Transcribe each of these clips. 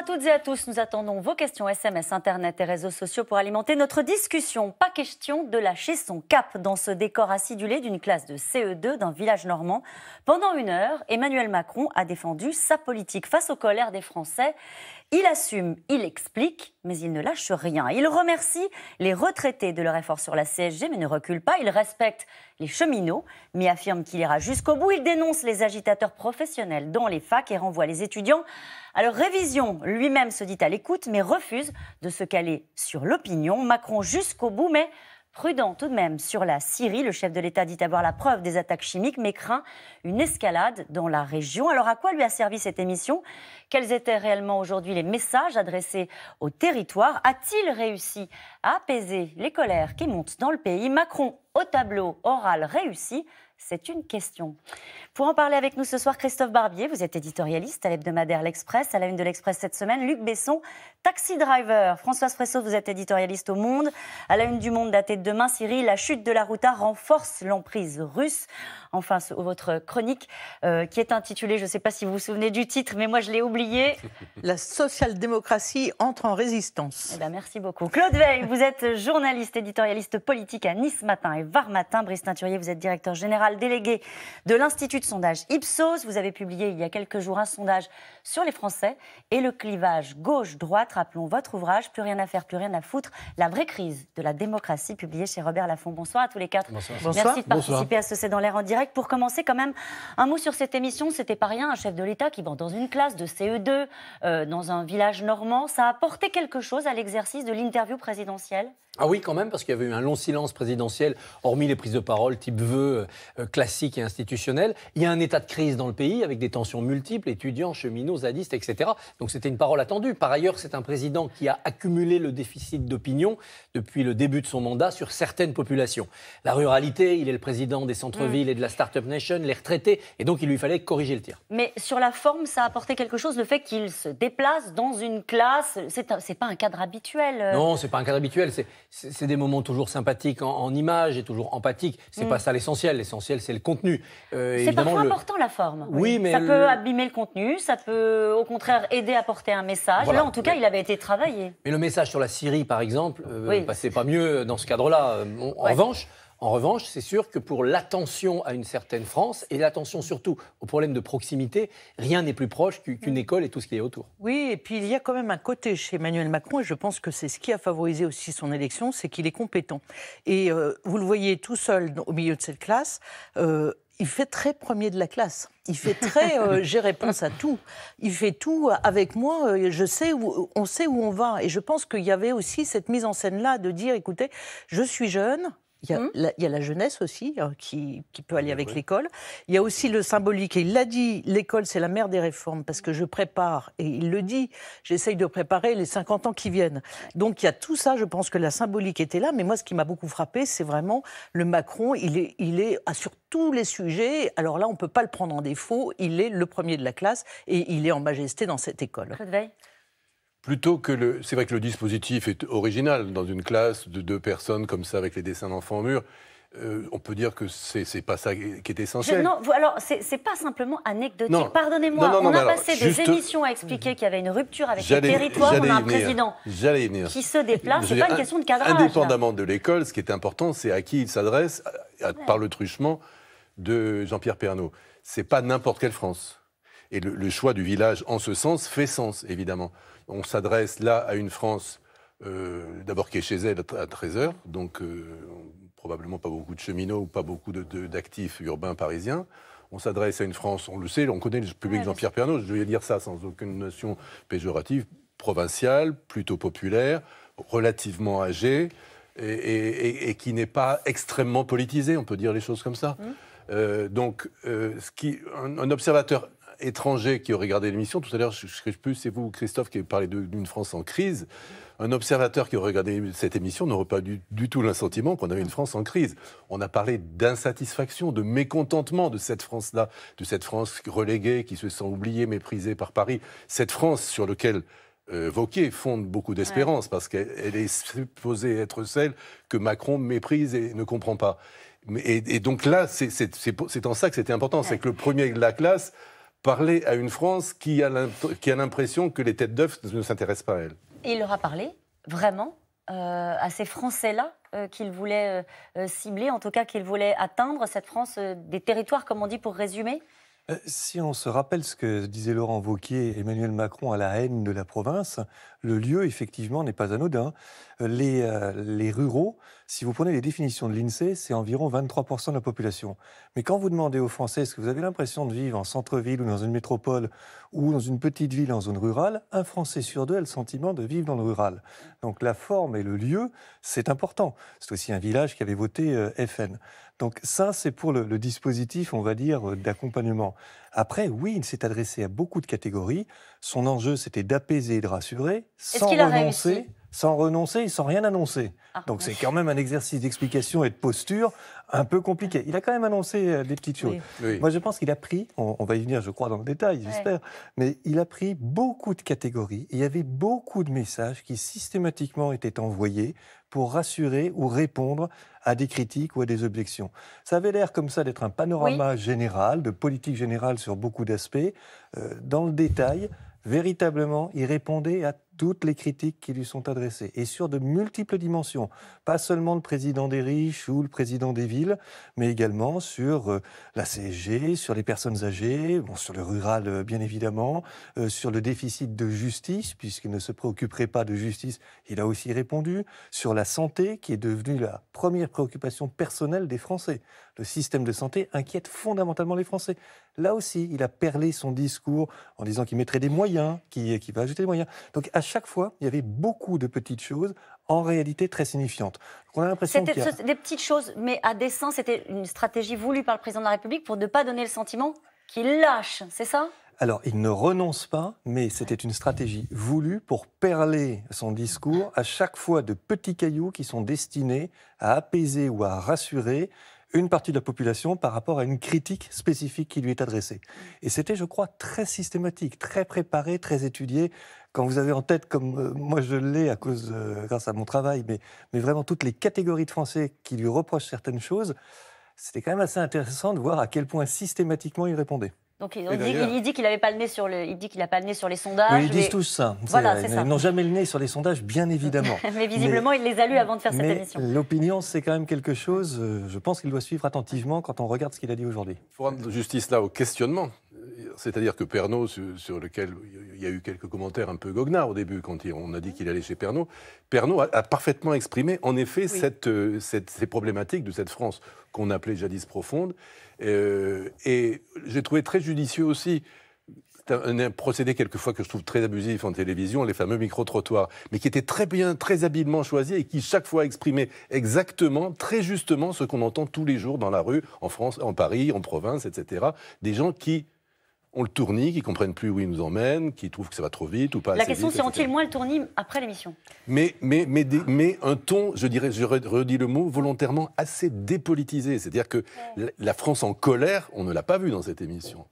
à toutes et à tous. Nous attendons vos questions SMS, Internet et réseaux sociaux pour alimenter notre discussion. Pas question de lâcher son cap dans ce décor acidulé d'une classe de CE2 d'un village normand. Pendant une heure, Emmanuel Macron a défendu sa politique face aux colères des Français il assume, il explique, mais il ne lâche rien. Il remercie les retraités de leur effort sur la CSG, mais ne recule pas. Il respecte les cheminots, mais affirme qu'il ira jusqu'au bout. Il dénonce les agitateurs professionnels dans les facs et renvoie les étudiants à leur révision. Lui-même se dit à l'écoute, mais refuse de se caler sur l'opinion. Macron jusqu'au bout, mais Prudent tout de même sur la Syrie, le chef de l'État dit avoir la preuve des attaques chimiques, mais craint une escalade dans la région. Alors à quoi lui a servi cette émission Quels étaient réellement aujourd'hui les messages adressés au territoire A-t-il réussi à apaiser les colères qui montent dans le pays Macron au tableau oral réussi c'est une question. Pour en parler avec nous ce soir, Christophe Barbier, vous êtes éditorialiste à l'hebdomadaire L'Express, à la une de l'Express cette semaine. Luc Besson, taxi driver. Françoise Fressot, vous êtes éditorialiste au Monde. À la une du Monde datée de demain, Syrie, la chute de la Routa renforce l'emprise russe. Enfin, votre chronique euh, qui est intitulée, je ne sais pas si vous vous souvenez du titre, mais moi je l'ai oublié. La social-démocratie entre en résistance. Eh ben, merci beaucoup. Claude Veil, vous êtes journaliste, éditorialiste politique à Nice Matin et Var Matin. Brice Teinturier, vous êtes directeur général délégué de l'Institut de sondage Ipsos. Vous avez publié il y a quelques jours un sondage sur les Français et le clivage gauche-droite. Rappelons votre ouvrage, Plus rien à faire, plus rien à foutre, la vraie crise de la démocratie, publié chez Robert Laffont. Bonsoir à tous les quatre. Bonsoir. Merci de participer à ce C'est dans l'air en direct. Pour commencer, quand même, un mot sur cette émission. C'était pas rien, un chef de l'État qui, dans une classe de CE2, euh, dans un village normand, ça a apporté quelque chose à l'exercice de l'interview présidentielle ah oui, quand même, parce qu'il y avait eu un long silence présidentiel, hormis les prises de parole type vœux euh, classiques et institutionnels. Il y a un état de crise dans le pays avec des tensions multiples, étudiants, cheminots, zadistes, etc. Donc c'était une parole attendue. Par ailleurs, c'est un président qui a accumulé le déficit d'opinion depuis le début de son mandat sur certaines populations. La ruralité, il est le président des centres-villes mm. et de la Startup Nation, les retraités, et donc il lui fallait corriger le tir. Mais sur la forme, ça a apporté quelque chose, le fait qu'il se déplace dans une classe. C'est pas un cadre habituel. Euh. Non, c'est pas un cadre habituel c'est des moments toujours sympathiques en, image et toujours empathiques. C'est mm. pas ça l'essentiel. L'essentiel, c'est le contenu. Euh, c'est parfois important la forme. Oui, mais ça peut abîmer le contenu. Ça peut, au contraire, aider à porter un message. Là, en tout cas, il avait été travaillé. Mais le message sur la Syrie, par exemple, ne euh, passait pas mieux dans ce cadre-là. Euh, en revanche. En revanche, c'est sûr que pour l'attention à une certaine France et l'attention surtout aux problèmes de proximité, rien n'est plus proche qu'une mm. école et tout ce qui est autour. Oui, et puis il y a quand même un côté chez Emmanuel Macron, et je pense que c'est ce qui a favorisé aussi son élection, c'est qu'il est compétent. Et euh, vous le voyez tout seul au milieu de cette classe. Euh, il fait très premier de la classe. Il fait très euh, j'ai réponse à tout. Il fait tout avec moi. Je sais on sait où on va. Et je pense qu'il y avait aussi cette mise en scène là de dire écoutez, je suis jeune, Hum. Il y, a la, jeunesse aussi hein, qui, peut aller avec l'école. Il y a aussi le symbolique. Et il l'a dit, l'école, c'est la mère des réformes parce que je prépare, et il le dit, j'essaye de préparer les 50 ans qui viennent. Donc il y a tout ça, je pense que la symbolique était là. Mais moi, ce qui m'a beaucoup frappé, c'est vraiment le Macron, il est, il est ah, sur tous les sujets. Alors là, on ne peut pas le prendre en défaut. Il est le premier de la classe et il est en majesté dans cette école. Plutôt que le. C'est vrai que le dispositif est original dans une classe de deux personnes comme ça avec les dessins d'enfants au euh, mur. on peut dire que c'est n'est pas ça qui est essentiel. non, alors c'est pas simplement anecdotique. Pardonnez-moi, on a passé des émissions à expliquer qu'il y avait une rupture avec le territoire, On a un président qui se déplace. C'est pas une question de cadrage. Indépendamment de l'école, ce qui est important, c'est à qui il s'adresse par le truchement de Jean-Pierre Pernaud. C'est pas n'importe quelle France. Et le, choix du village en ce sens fait sens, évidemment. On s'adresse là à une France, euh, d'abord qui est chez elle à 13 heures, donc euh, probablement pas beaucoup de cheminots ou pas beaucoup d'actifs urbains parisiens. On s'adresse à une France, on le sait, on connaît le public Jean-Pierre Pernaud, je vais dire ça sans aucune notion péjorative, provinciale, plutôt populaire, relativement âgée. Et, qui n'est pas extrêmement politisée, on peut dire les choses comme ça. Mmh. Euh, donc, un, observateur étrangers qui ont regardé l'émission, tout à l'heure, je plus, c'est vous, Christophe, qui avez parlé d'une France en crise. Un observateur qui aurait regardé cette émission n'aurait pas du, du tout l'insentiment qu'on avait une France en crise. On a parlé d'insatisfaction, de mécontentement de cette France-là, de cette France reléguée, qui se sent oubliée, méprisée par Paris. Cette France sur laquelle euh, Vauquier fonde beaucoup d'espérance parce qu'elle est supposée être celle que Macron méprise et ne comprend pas. Et, donc là, c'est en ça que c'était important, c'est que le premier de la classe parler à une France qui a l'impression que les têtes d'œufs ne s'intéressent pas à elle. il leur a parlé, vraiment, euh, à ces Français-là euh, qu'il voulait euh, cibler, en tout cas qu'il voulait atteindre, cette France des territoires, comme on dit pour résumer euh, si on se rappelle ce que disait Laurent Vauquier, Emmanuel Macron à la haine de la province, le lieu, effectivement, n'est pas anodin. Euh, euh, les, ruraux, si vous prenez les définitions de l'INSEE, c'est environ 23% de la population. Mais quand vous demandez aux Français, est-ce que vous avez l'impression de vivre en centre-ville ou dans une métropole ou dans une petite ville en zone rurale, un Français sur deux a le sentiment de vivre dans le rural. Donc la forme et le lieu, c'est important. C'est aussi un village qui avait voté FN. Donc ça, c'est pour le, dispositif, on va dire, euh, d'accompagnement. Après, oui, il s'est adressé à beaucoup de catégories. Son enjeu, c'était d'apaiser et de rassurer, sans renoncer, sans renoncer et sans rien annoncer. Ah, Donc c'est quand même un exercice d'explication et de posture un peu compliqué. Il a quand même annoncé euh, des petites choses. Moi, je pense qu'il a pris, on, va y venir, je crois, dans le détail, j'espère, mais il a pris beaucoup de catégories. il y avait beaucoup de messages qui systématiquement étaient envoyés pour rassurer ou répondre à des critiques ou à des objections. Ça avait l'air comme ça d'être un panorama général, de politique générale sur beaucoup d'aspects. Euh, dans le détail, véritablement, il répondait à toutes les critiques qui lui sont adressées, et sur de multiples dimensions, pas seulement le président des riches ou le président des villes, mais également sur euh, la CSG, sur les personnes âgées, sur le rural euh, bien évidemment, euh, sur le déficit de justice, puisqu'il ne se préoccuperait pas de justice, il a aussi répondu, sur la santé, qui est devenue la première préoccupation personnelle des Français le système de santé inquiète fondamentalement les Français. Là aussi, il a perlé son discours en disant qu'il mettrait des moyens, qu'il va ajouter des moyens. Donc à chaque fois, il y avait beaucoup de petites choses en réalité très significantes. a l'impression C'était des petites choses, mais à dessein, c'était une stratégie voulue par le président de la République pour ne pas donner le sentiment qu'il lâche, c'est ça alors, il ne renonce pas, mais c'était une stratégie voulue pour perler son discours à chaque fois de petits cailloux qui sont destinés à apaiser ou à rassurer une partie de la population par rapport à une critique spécifique qui lui est adressée. Et c'était, je crois, très systématique, très préparé, très étudié. Quand vous avez en tête, comme euh, moi je l'ai à cause, euh, grâce à mon travail, mais, mais vraiment toutes les catégories de Français qui lui reprochent certaines choses, c'était quand même assez intéressant de voir à quel point systématiquement il répondait. Donc il dit qu'il n'avait pas le nez sur il dit qu'il a pas sur les sondages. ils disent tous ça. Ils n'ont jamais le nez sur les sondages, bien évidemment. mais visiblement, il les a lus avant de faire cette mais L'opinion, c'est quand même quelque chose. Euh, je pense qu'il doit suivre attentivement quand on regarde ce qu'il a dit aujourd'hui. Il faut rendre justice là au questionnement c'est-à-dire que Pernaud, sur, lequel il y a eu quelques commentaires un peu goguenards au début, quand on a dit qu'il allait chez Pernaud, Pernaud a, parfaitement exprimé, en effet, euh, cette, ces problématiques de cette France qu'on appelait jadis profonde. Euh, et j'ai trouvé très judicieux aussi un, un, procédé quelquefois que je trouve très abusif en télévision, les fameux micro-trottoirs, mais qui étaient très bien, très habilement choisis et qui chaque fois exprimait exactement, très justement ce qu'on entend tous les jours dans la rue, en France, en Paris, en province, etc. Des gens qui on le tournie, qu'ils comprennent plus où il nous emmène, qui trouvent que ça va trop vite ou pas. La question, c'est ont-ils moins le tournis après l'émission mais, mais, mais, un ton, je dirais, je redis le mot, volontairement assez dépolitisé. C'est-à-dire que la France en colère, on ne l'a pas vu dans cette émission.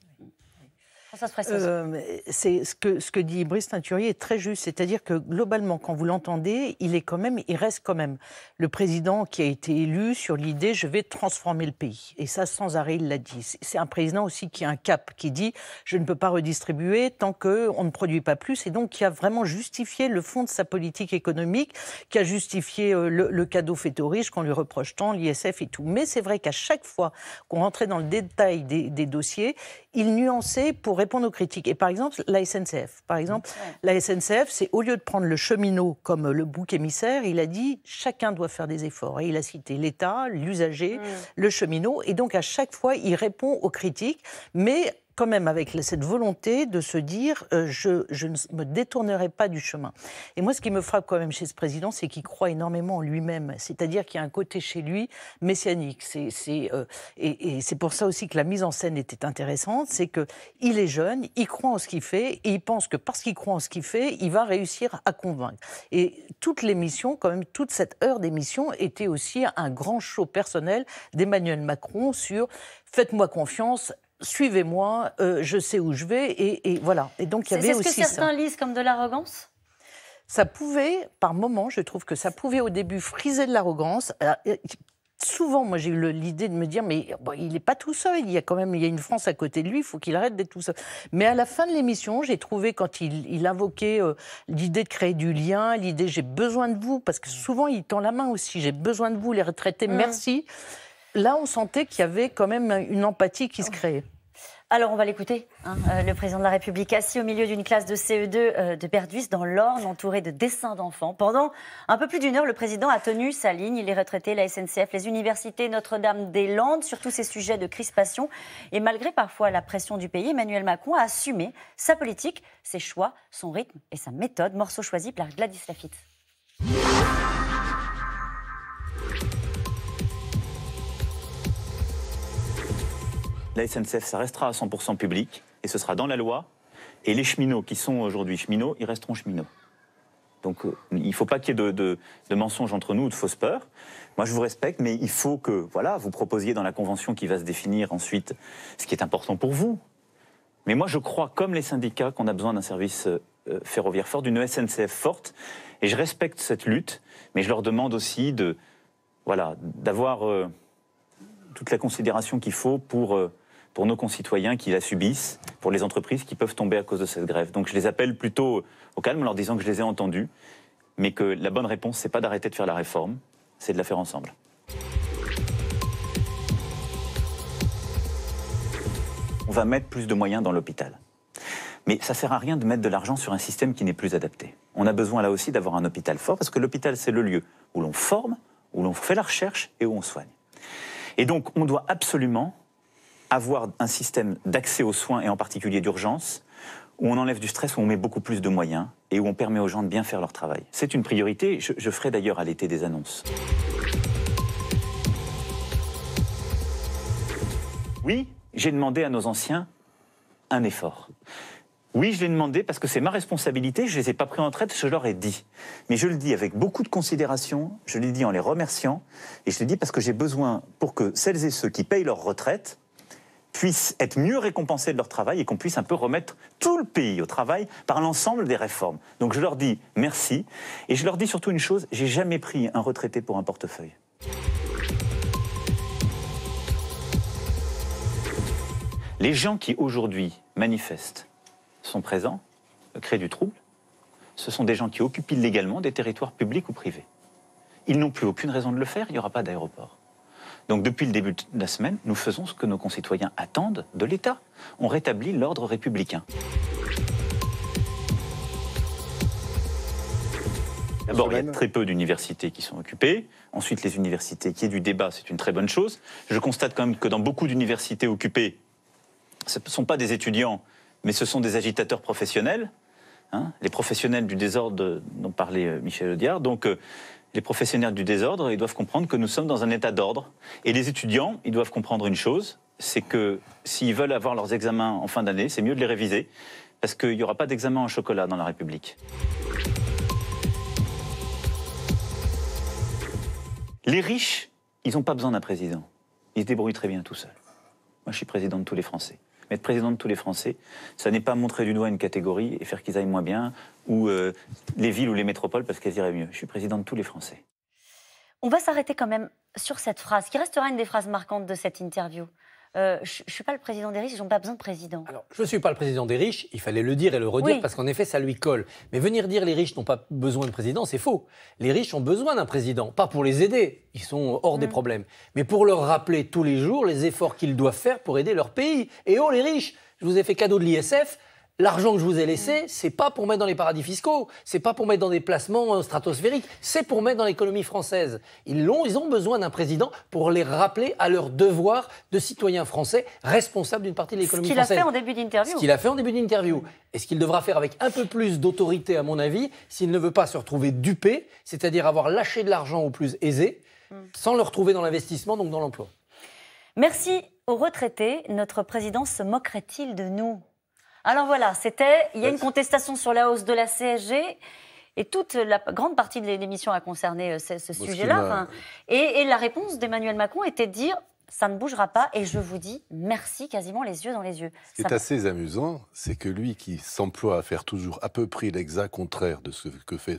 Euh, c'est ce que, ce que dit Brice Teinturier est très juste, c'est-à-dire que globalement, quand vous l'entendez, il est quand même, il reste quand même le président qui a été élu sur l'idée je vais transformer le pays. Et ça, sans arrêt, il l'a dit. C'est un président aussi qui a un cap, qui dit je ne peux pas redistribuer tant qu'on ne produit pas plus, et donc qui a vraiment justifié le fond de sa politique économique, qui a justifié euh, le, cadeau fait aux riches qu'on lui reproche tant, l'ISF et tout. Mais c'est vrai qu'à chaque fois qu'on rentrait dans le détail des dossiers, il nuançait pour répondre aux critiques. Et par exemple, la SNCF. Par exemple, la SNCF, c'est au lieu de prendre le cheminot comme le bouc émissaire, il a dit chacun doit faire des efforts. Et il a cité l'État, l'usager, mm. le cheminot. Et donc, à chaque fois, il répond aux critiques. Mais quand même avec cette volonté de se dire euh, je, ne me détournerai pas du chemin. Et moi, ce qui me frappe quand même chez ce président, c'est qu'il croit énormément en lui-même. C'est-à-dire qu'il y a un côté chez lui messianique. Euh, et, et c'est pour ça aussi que la mise en scène était intéressante. C'est qu'il est jeune, il croit en ce qu'il fait et il pense que parce qu'il croit en ce qu'il fait, il va réussir à convaincre. Et toute l'émission, quand même, toute cette heure d'émission était aussi un grand show personnel d'Emmanuel Macron sur faites-moi confiance, suivez-moi, euh, je sais où je vais, et, voilà. Et donc il y avait aussi C'est ce que certains lisent comme de l'arrogance Ça pouvait, par moments, je trouve que ça pouvait au début friser de l'arrogance. Euh, euh, souvent, moi, j'ai eu l'idée de me dire, mais il n'est pas tout seul. Il y a quand même, il y a une France à côté de lui. Il faut qu'il arrête d'être tout seul. Mais à la fin de l'émission, j'ai trouvé quand il, invoquait l'idée de créer du lien, l'idée j'ai besoin de vous, parce que souvent il tend la main aussi. J'ai besoin de vous, les retraités. Mmh. Merci là, on sentait qu'il y avait quand même une empathie qui se oh. créait. Alors, on va l'écouter. Hein. Euh, le président de la République assis au milieu d'une classe de CE2 euh, de Perdus dans l'Orne, entouré de dessins d'enfants. Pendant un peu plus d'une heure, le président a tenu sa ligne. Il est retraité, la SNCF, les universités, Notre-Dame-des-Landes, sur tous ces sujets de crispation. Et malgré parfois la pression du pays, Emmanuel Macron a assumé sa politique, ses choix, son rythme et sa méthode. Morceau choisi par Gladys Lafitte. La SNCF, ça restera à 100% public, et ce sera dans la loi. Et les cheminots qui sont aujourd'hui cheminots, ils resteront cheminots. Donc euh, il ne faut pas qu'il y ait de, mensonges entre nous ou de fausses peurs. Moi, je vous respecte, mais il faut que voilà, vous proposiez dans la convention qui va se définir ensuite ce qui est important pour vous. Mais moi, je crois, comme les syndicats, qu'on a besoin d'un service euh, ferroviaire fort, d'une SNCF forte. Et je respecte cette lutte, mais je leur demande aussi de, voilà, d'avoir euh, toute la considération qu'il faut pour pour nos concitoyens qui la subissent, pour les entreprises qui peuvent tomber à cause de cette grève. Donc je les appelle plutôt au calme en leur disant que je les ai entendus, mais que la bonne réponse, c'est pas d'arrêter de faire la réforme, c'est de la faire ensemble. On va mettre plus de moyens dans l'hôpital. Mais ça sert à rien de mettre de l'argent sur un système qui n'est plus adapté. On a besoin là aussi d'avoir un hôpital fort parce que l'hôpital c'est le lieu où l'on forme, où l'on fait la recherche et où on soigne. Et donc on doit absolument avoir un système d'accès aux soins et en particulier d'urgence où on enlève du stress, où on met beaucoup plus de moyens et où on permet aux gens de bien faire leur travail. C'est une priorité, je, ferai d'ailleurs à l'été des annonces. Oui, j'ai demandé à nos anciens un effort. Oui, je l'ai demandé parce que c'est ma responsabilité, je ne les ai pas pris en traite, je leur ai dit. Mais je le dis avec beaucoup de considération, je l'ai dit en les remerciant, et je l'ai dit parce que j'ai besoin pour que celles et ceux qui payent leur retraite puissent être mieux récompensés de leur travail et qu'on puisse un peu remettre tout le pays au travail par l'ensemble des réformes. Donc je leur dis merci et je leur dis surtout une chose, j'ai jamais pris un retraité pour un portefeuille. Les gens qui aujourd'hui manifestent sont présents, euh, créent du trouble, ce sont des gens qui occupent illégalement des territoires publics ou privés. Ils n'ont plus aucune raison de le faire, il n'y aura pas d'aéroport. Donc depuis le début de la semaine, nous faisons ce que nos concitoyens attendent de l'État. On rétablit l'ordre républicain. D'abord, il y a très peu d'universités qui sont occupées. Ensuite, les universités, qui est du débat, c'est une très bonne chose. Je constate quand même que dans beaucoup d'universités occupées, ce ne sont pas des étudiants, mais ce sont des agitateurs professionnels. Hein, les professionnels du désordre dont parlait euh, Michel Audiard. Donc, euh, les professionnels du désordre, ils doivent comprendre que nous sommes dans un état d'ordre. Et les étudiants, ils doivent comprendre une chose, c'est que s'ils veulent avoir leurs examens en fin d'année, c'est mieux de les réviser, parce qu'il n'y aura pas d'examen en chocolat dans la République. Les riches, ils n'ont pas besoin d'un président. Ils se débrouillent très bien tout seuls. Moi, je suis président de tous les Français. Mais être président de tous les Français, ça n'est pas montrer du doigt une catégorie et faire qu'ils aillent moins bien, ou euh, les villes ou les métropoles parce qu'elles iraient mieux. Je suis président de tous les Français. On va s'arrêter quand même sur cette phrase, qui restera une des phrases marquantes de cette interview. Euh, je ne suis pas le président des riches, ils n'ont pas besoin de président. Alors, je ne suis pas le président des riches, il fallait le dire et le redire parce qu'en effet, ça lui colle. Mais venir dire les riches n'ont pas besoin de président, c'est faux. Les riches ont besoin d'un président, pas pour les aider, ils sont hors des mm. problèmes, mais pour leur rappeler tous les jours les efforts qu'ils doivent faire pour aider leur pays. Et oh les riches, je vous ai fait cadeau de l'ISF, L'argent que je vous ai laissé, c'est pas pour mettre dans les paradis fiscaux, c'est pas pour mettre dans des placements euh, stratosphériques, c'est pour mettre dans l'économie française. Ils ont, ils ont besoin d'un président pour les rappeler à leur devoir de citoyens français responsables d'une partie de l'économie française. Ce qu'il a fait en début d'interview. Ce qu'il a fait en début d'interview. Et ce qu'il devra faire avec un peu plus d'autorité, à mon avis, s'il ne veut pas se retrouver dupé, c'est-à-dire avoir lâché de l'argent aux plus aisés, hmm. sans le retrouver dans l'investissement, donc dans l'emploi. Merci aux retraités. Notre président se moquerait-il de nous alors voilà, c'était, il y a une contestation sur la hausse de la CSG. Et toute la grande partie de l'émission a concerné euh, ce, sujet-là. et, la réponse d'Emmanuel Macron était de dire ça ne bougera pas et je vous dis merci quasiment les yeux dans les yeux. Ce qui est assez amusant, c'est que lui qui s'emploie à faire toujours à peu près l'exact contraire de ce que fait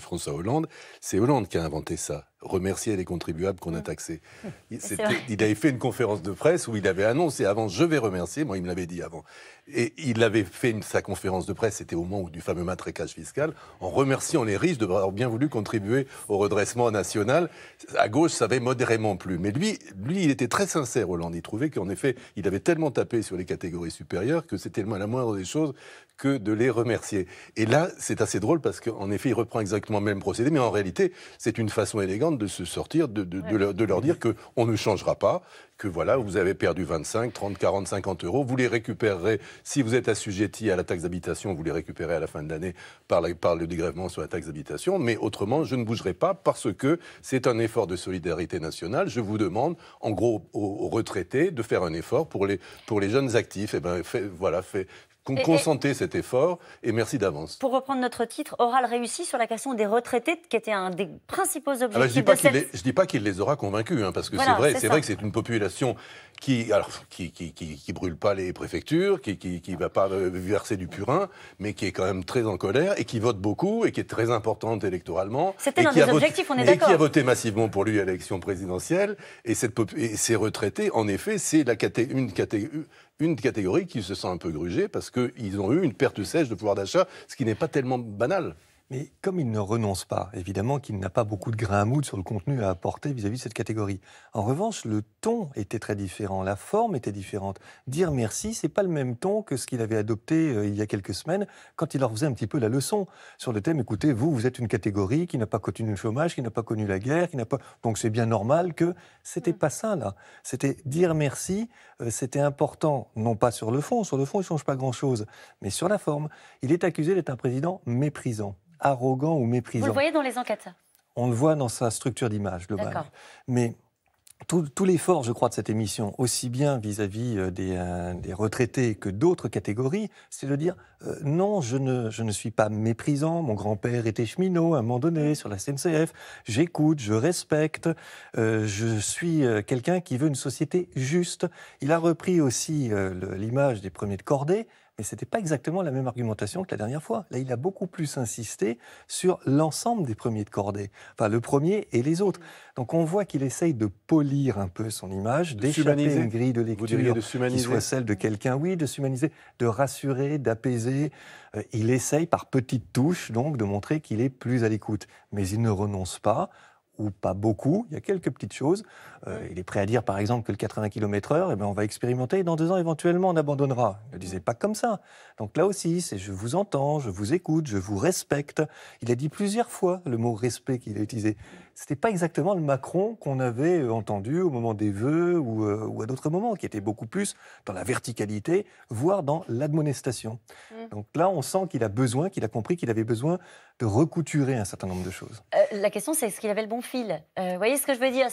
François Hollande, c'est Hollande qui a inventé ça remercier les contribuables qu'on a mm. taxés. Il, il avait fait une conférence de presse où il avait annoncé avant, je vais remercier, moi il me l'avait dit avant. Et il avait fait une, sa conférence de presse, c'était au moment du fameux matraquage fiscal, en remerciant les riches d'avoir bien voulu contribuer au redressement national. À gauche, ça avait modérément plu. Mais lui, lui il était très sincère, Hollande. Il trouvait qu'en effet, il avait tellement tapé sur les catégories supérieures que c'était la moindre des choses que de les remercier. Et là, c'est assez drôle parce qu'en effet, il reprend exactement le même procédé, mais en réalité, c'est une façon élégante de se sortir, de, leur, dire qu'on ne changera pas, que voilà, vous avez perdu 25, 30, 40, 50 euros, vous les récupérerez, si vous êtes assujetti à la taxe d'habitation, vous les récupérez à la fin de l'année par, le dégrèvement sur la taxe d'habitation, mais autrement, je ne bougerai pas parce que c'est un effort de solidarité nationale. Je vous demande, en gros, aux, retraités de faire un effort pour les, jeunes actifs. Et eh ben, voilà, fait, qu'on consentait cet effort et merci d'avance. Pour reprendre notre titre, Oral réussi sur la question des retraités, qui était un des principaux ah bah, objectifs. Alors, je ne dis, pas qu'il les aura convaincus, hein, parce que c'est vrai, c'est vrai que c'est une population qui, alors, qui, qui, qui, brûle pas les préfectures, qui, qui, va pas euh, verser du purin, mais qui est quand même très en colère et qui vote beaucoup et qui est très importante électoralement. C'était l'un des objectifs, on est d'accord. Et qui a voté massivement pour lui à l'élection présidentielle. Et, cette, ces retraités, en effet, c'est la une catégorie une catégorie qui se sent un peu grugée parce qu'ils ont eu une perte sèche de pouvoir d'achat, ce qui n'est pas tellement banal. Mais comme il ne renonce pas, évidemment qu'il n'a pas beaucoup de grain à moudre sur le contenu à apporter vis-à-vis de cette catégorie. En revanche, le ton était très différent, la forme était différente. Dire merci, c'est pas le même ton que ce qu'il avait adopté euh, il y a quelques semaines quand il leur faisait un petit peu la leçon sur le thème écoutez, vous, vous êtes une catégorie qui n'a pas connu le chômage, qui n'a pas connu la guerre, qui n'a pas. Donc c'est bien normal que. C'était mm. pas ça, là. C'était dire merci euh, c'était important, non pas sur le fond, sur le fond il ne change pas grand-chose, mais sur la forme. Il est accusé d'être un président méprisant, arrogant ou méprisant. Vous le voyez dans les enquêtes, On le voit dans sa structure d'image globale. Mais tout, l'effort, je crois, de cette émission, aussi bien vis-à-vis euh, euh, des, retraités que d'autres catégories, c'est de dire euh, non, je ne, suis pas méprisant, mon grand-père était cheminot à un moment donné sur la CNCF, j'écoute, je respecte, je suis quelqu'un qui veut une société juste. Il a repris aussi l'image des premiers de cordée, mais ce n'était pas exactement la même argumentation que la dernière fois. Là, il a beaucoup plus insisté sur l'ensemble des premiers de cordée, enfin le premier et les autres. Donc on voit qu'il essaye de polir un peu son image, d'échapper une grille de lecture de qui soit celle de quelqu'un, oui, de s'humaniser, de rassurer, d'apaiser. Euh, il essaye par petites touches donc de montrer qu'il est plus à l'écoute. Mais il ne renonce pas ou pas beaucoup. Il y a quelques petites choses. Euh, il est prêt à dire, par exemple, que le 80 km/h, et on va expérimenter et dans deux ans, éventuellement, on abandonnera. Il ne disait pas comme ça. Donc là aussi, c'est je vous entends, je vous écoute, je vous respecte. Il a dit plusieurs fois le mot respect qu'il a utilisé c'était pas exactement le Macron qu'on avait euh, entendu au moment des vœux euh, ou, à d'autres moments, qui était beaucoup plus dans la verticalité, voire dans l'admonestation. Mm. Donc là, on sent qu'il a besoin, qu'il a compris qu'il avait besoin de recouturer un certain nombre de choses. Euh, la question, c'est est-ce qu'il avait le bon fil Vous voyez ce que je veux dire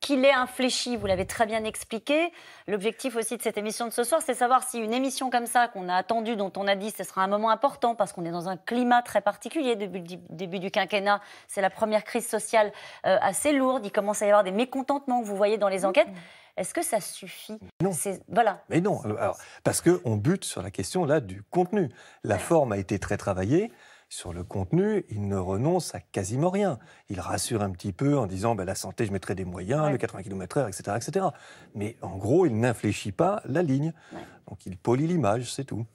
qu'il est infléchi, vous l'avez très bien expliqué. L'objectif aussi de cette émission de ce soir, c'est savoir si une émission comme ça, qu'on a attendue, dont on a dit que ce sera un moment important, parce qu'on est dans un climat très particulier, début, début du quinquennat, c'est la première crise sociale euh, assez lourde, il commence à y avoir des mécontentements que vous voyez dans les mmh. enquêtes. Est-ce que ça suffit Non. Voilà. Mais non, alors, parce qu'on bute sur la question là du contenu. La forme a été très travaillée. Sur le contenu, il ne renonce à quasiment rien. Il rassure un petit peu en disant bah, la santé, je mettrai des moyens, le 80 km/h, etc., etc. Mais en gros, il n'infléchit pas la ligne. Donc il polit l'image, c'est tout.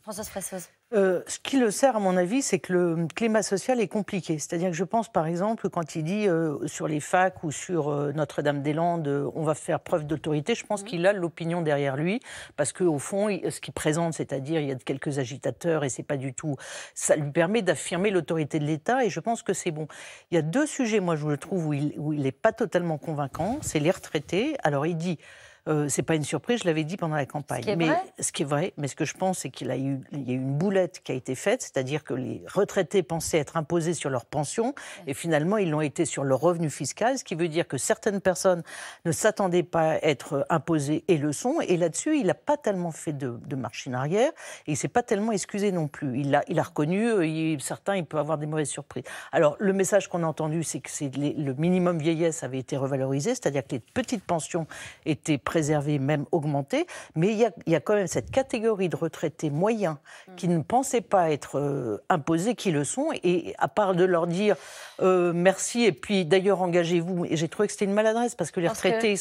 Euh, ce qui le sert, à mon avis, c'est que le climat social est compliqué. C'est-à-dire que je pense, par exemple, quand il dit euh, sur les facs ou sur euh, Notre-Dame-des-Landes, on va faire preuve d'autorité, je pense mmh. qu'il a l'opinion derrière lui, parce qu'au fond, ce qu'il présente, c'est-à-dire il y a quelques agitateurs et c'est pas du tout. Ça lui permet d'affirmer l'autorité de l'État et je pense que c'est bon. Il y a deux sujets, moi, je le trouve, où il n'est pas totalement convaincant c'est les retraités. Alors, il dit. Ce euh, c'est pas une surprise, je l'avais dit pendant la campagne. mais ce qui est vrai, mais ce que je pense, c'est qu'il y a eu, il y a une boulette qui a été faite, c'est-à-dire que les retraités pensaient être imposés sur leur pension, et finalement ils l'ont été sur leur revenu fiscal, ce qui veut dire que certaines personnes ne s'attendaient pas à être imposées et le sont. Et là-dessus, il n'a pas tellement fait de, de marche arrière, et il s'est pas tellement excusé non plus. Il a, il a reconnu, euh, certains, il peut avoir des mauvaises surprises. Alors le message qu'on a entendu, c'est que le minimum vieillesse avait été revalorisé, c'est-à-dire que les petites pensions étaient prises même augmenter. Mais il y a, quand même cette catégorie de retraités moyens mm. qui ne pensaient pas être euh, imposés, qui le sont. Et à part de leur dire euh, merci, et puis d'ailleurs engagez-vous, et j'ai trouvé que c'était une maladresse parce que les retraités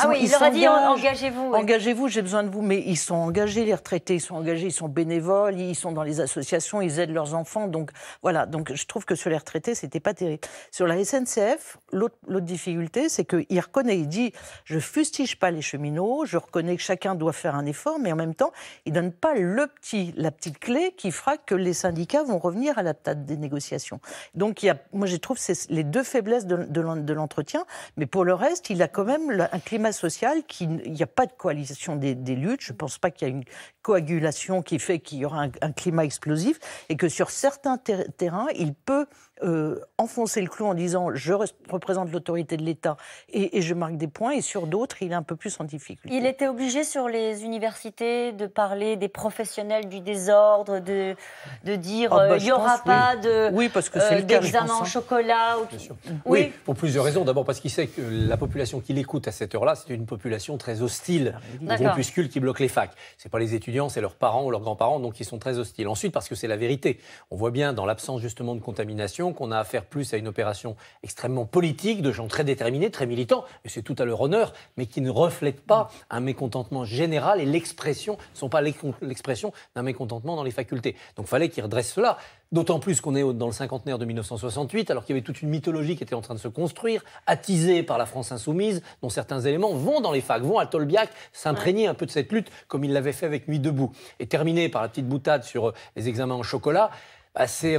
ah oui, il leur a dit engagez-vous. Engagez-vous, j'ai besoin de vous. Mais ils sont engagés, les retraités, ils sont engagés, ils sont bénévoles, ils sont dans les associations, ils aident leurs enfants. Donc voilà, donc je trouve que sur les retraités, c'était pas terrible. Sur la SNCF, l'autre difficulté, c'est qu'il reconnaît, il dit je fustige pas les cheminots, je reconnais que chacun doit faire un effort, mais en même temps, il donne pas le petit, la petite clé qui fera que les syndicats vont revenir à la table des négociations. Donc il y a, moi je trouve, c'est les deux faiblesses de, de l'entretien. Mais pour le reste, il a quand même un climat social qu'il il n'y a pas de coalition des, luttes. Je pense pas qu'il y a une coagulation qui fait qu'il y aura un, climat explosif et que sur certains terrains, il peut euh, enfoncer le clou en disant je représente l'autorité de l'État et, je marque des points, et sur d'autres, il est un peu plus en difficulté. Il était obligé sur les universités de parler des professionnels du désordre, de, de dire ah bah, euh, il n'y aura pas de oui, parce que euh, d'examen en hein. chocolat. Oui. oui, pour plusieurs raisons. D'abord parce qu'il sait que la population qui l'écoute à cette c'est une population très hostile aux ah, groupuscules qui bloque les facs. Ce pas les étudiants, c'est leurs parents ou leurs grands-parents, donc ils sont très hostiles. Ensuite, parce que c'est la vérité, on voit bien dans l'absence justement de contamination qu'on a affaire plus à une opération extrêmement politique, de gens très déterminés, très militants, et c'est tout à leur honneur, mais qui ne reflètent pas un mécontentement général et l'expression, ne sont pas l'expression d'un mécontentement dans les facultés. Donc il fallait qu'ils redressent cela. D'autant plus qu'on est dans le cinquantenaire de 1968, alors qu'il y avait toute une mythologie qui était en train de se construire, attisée par la France insoumise, dont certains éléments vont dans les facs, vont à Tolbiac s'imprégner un peu de cette lutte, comme il l'avait fait avec Nuit debout. Et terminé par la petite boutade sur euh, les examens en chocolat, c'est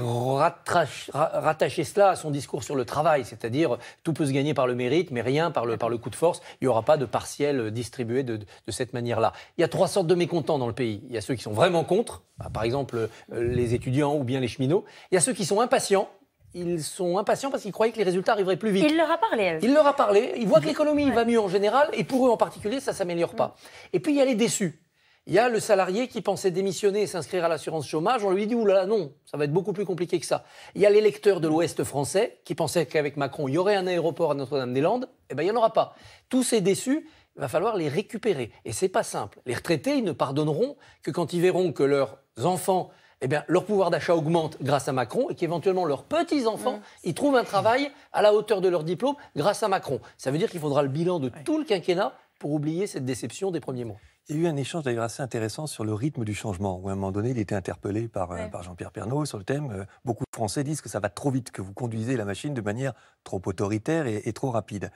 rattacher cela à son discours sur le travail, c'est-à-dire tout peut se gagner par le mérite, mais rien par le, coup de force. Il n'y aura pas de partiel euh, distribué de, cette manière-là. Il y a trois sortes de mécontents dans le pays. Il y a ceux qui sont vraiment contre, bah, par exemple euh, les étudiants ou bien les cheminots. Il y a ceux qui sont impatients, ils sont impatients parce qu'ils croyaient que les résultats arriveraient plus vite. Il leur a parlé. Il leur a parlé. Ils voient que l'économie va mieux en général et pour eux en particulier, ça s'améliore pas. Mm. Et puis il y a les déçus. Il y a le salarié qui pensait démissionner et s'inscrire à l'assurance chômage. On lui dit, oulala, non, ça va être beaucoup plus compliqué que ça. Il y a l'électeur de l'Ouest français qui pensait qu'avec Macron, il y aurait un aéroport à Notre-Dame-des-Landes. Eh bien, il n'y en aura pas. Tous ces déçus, il va falloir les récupérer. Et ce n'est pas simple. Les retraités, ils ne pardonneront que quand ils verront que leurs enfants eh bien, leur pouvoir d'achat augmente grâce à Macron et qu'éventuellement leurs petits-enfants, ils trouvent un travail à la hauteur de leur diplôme grâce à Macron. Ça veut dire qu'il faudra le bilan de tout le quinquennat pour oublier cette déception des premiers mois. Il y a eu un échange d'ailleurs assez intéressant sur le rythme du changement, où à un moment donné, il était interpellé par, euh, Jean-Pierre Pernaud sur le thème euh, beaucoup de Français disent que ça va trop vite, que vous conduisez la machine de manière trop autoritaire et trop rapide.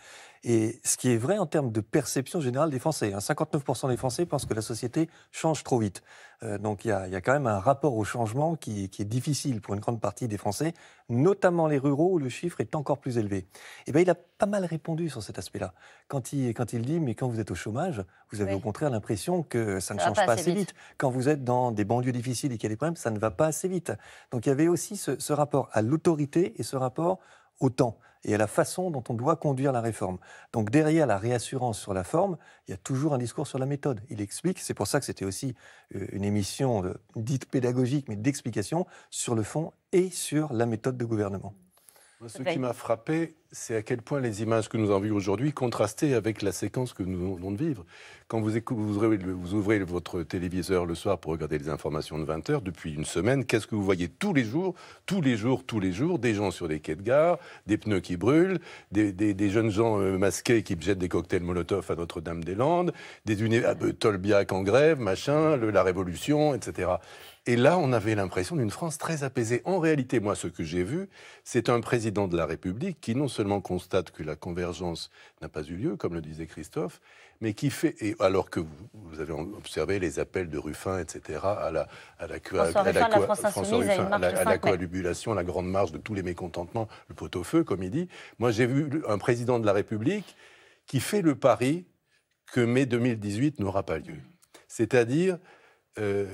Et ce qui est vrai en termes de perception générale des Français, 59% hein. des Français pensent que la société change trop vite. Euh, donc il y, a, quand même un rapport au changement qui, est difficile pour une grande partie des Français, notamment les ruraux où le chiffre est encore plus élevé. Et eh bien il a pas mal répondu sur cet aspect-là. Quand il, dit, mais quand vous êtes au chômage, vous avez au contraire l'impression que ça ne change pas, assez vite. Quand vous êtes dans des banlieues difficiles et qu'il y a des problèmes, ça ne va pas assez vite. Donc il y avait aussi ce rapport à l'autorité et ce rapport au temps et à la façon dont on doit conduire la réforme. Donc derrière la réassurance sur la forme, il y a toujours un discours sur la méthode. Il explique, c'est pour ça que c'était aussi euh, une émission euh, dite pédagogique, mais d'explication sur le fond et sur la méthode de gouvernement ce bah, qui m'a frappé, c'est à quel point les images que nous avons vues aujourd'hui contrastaient avec la séquence que nous venons de vivre. Quand vous, ouvrez, votre téléviseur le soir pour regarder les informations de 20h, depuis une semaine, qu'est-ce que vous voyez tous les jours Tous les jours, tous les jours, des gens sur des quais de gare, des pneus qui brûlent, des, jeunes gens euh, masqués qui jettent des cocktails Molotov à Notre-Dame-des-Landes, des à euh, Tolbiac en grève, machin, la Révolution, etc. Et là, on avait l'impression d'une France très apaisée. En réalité, moi, ce que j'ai vu, c'est un président de la République qui non seulement constate que la convergence n'a pas eu lieu, comme le disait Christophe, mais qui fait, alors que vous, avez observé les appels de Ruffin, etc., à la, à à, la, grande marge de tous les mécontentements, le pot-au-feu, comme il dit. Moi, j'ai vu un président de la République qui fait le pari que mai 2018 n'aura pas lieu. C'est-à-dire euh,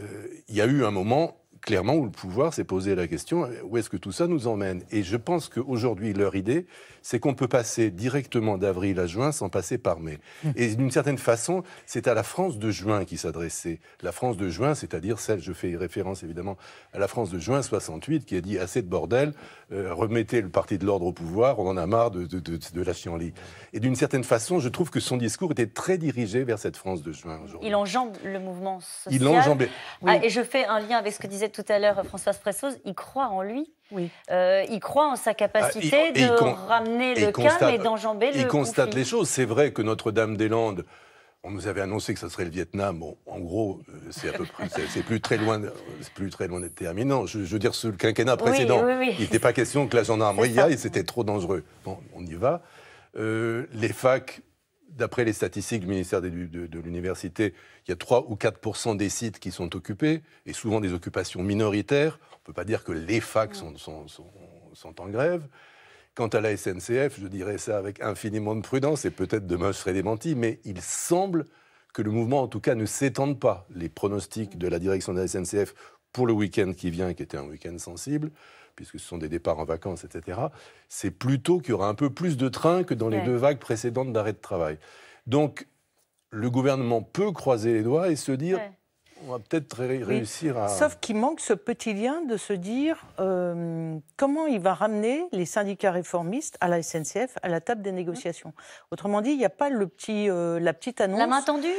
il y a eu un moment clairement où le pouvoir s'est posé la question où est-ce que tout ça nous emmène Et je pense qu'aujourd'hui, leur idée, c'est qu'on peut passer directement d'avril à juin sans passer par mai. Hmm. Et d'une certaine façon, c'est à la France de juin qui s'adressait. La France de juin, c'est-à-dire celle, je fais référence évidemment à la France de juin 68, qui a dit assez de bordel, euh, remettez le parti de l'ordre au pouvoir, on en a marre de, de, de, de la chienlit. Et d'une certaine façon, je trouve que son discours était très dirigé vers cette France de juin aujourd'hui. Il enjambe le mouvement social. Il enjambe. Ah, et je fais un lien avec ce que disait tout à l'heure Françoise Pressos, il croit en lui. Oui. Euh, il croit en sa capacité ah, de ramener le calme et d'enjamber le Il constate les choses. C'est vrai que Notre-Dame-des-Landes, on nous avait annoncé que ça serait le Vietnam. en gros, euh, c'est peu c'est plus très loin, plus très loin d'être terminant. Je, veux dire, sous le quinquennat précédent, il n'était pas question que la gendarmerie y aille, c'était trop dangereux. Bon, on y va. Euh, les facs d'après les statistiques du ministère de, l'Université, il y a 3 ou 4 des sites qui sont occupés, et souvent des occupations minoritaires. On ne peut pas dire que les facs sont, en grève. Quant à la SNCF, je dirais ça avec infiniment de prudence, et peut-être demain je serai démenti, mais il semble que le mouvement, en tout cas, ne s'étende pas. Les pronostics de la direction de la SNCF pour le week-end qui vient, qui était un week-end sensible, puisque ce sont des départs en vacances, etc., c'est plutôt qu'il y aura un peu plus de trains que dans les deux vagues précédentes d'arrêt de travail. Donc, le gouvernement peut croiser les doigts et se dire on va peut-être réussir à. Sauf qu'il manque ce petit lien de se dire euh, comment il va ramener les syndicats réformistes à la SNCF à la table des négociations. Mmh. Autrement dit, il n'y a pas le petit, euh, la petite annonce. La main tendue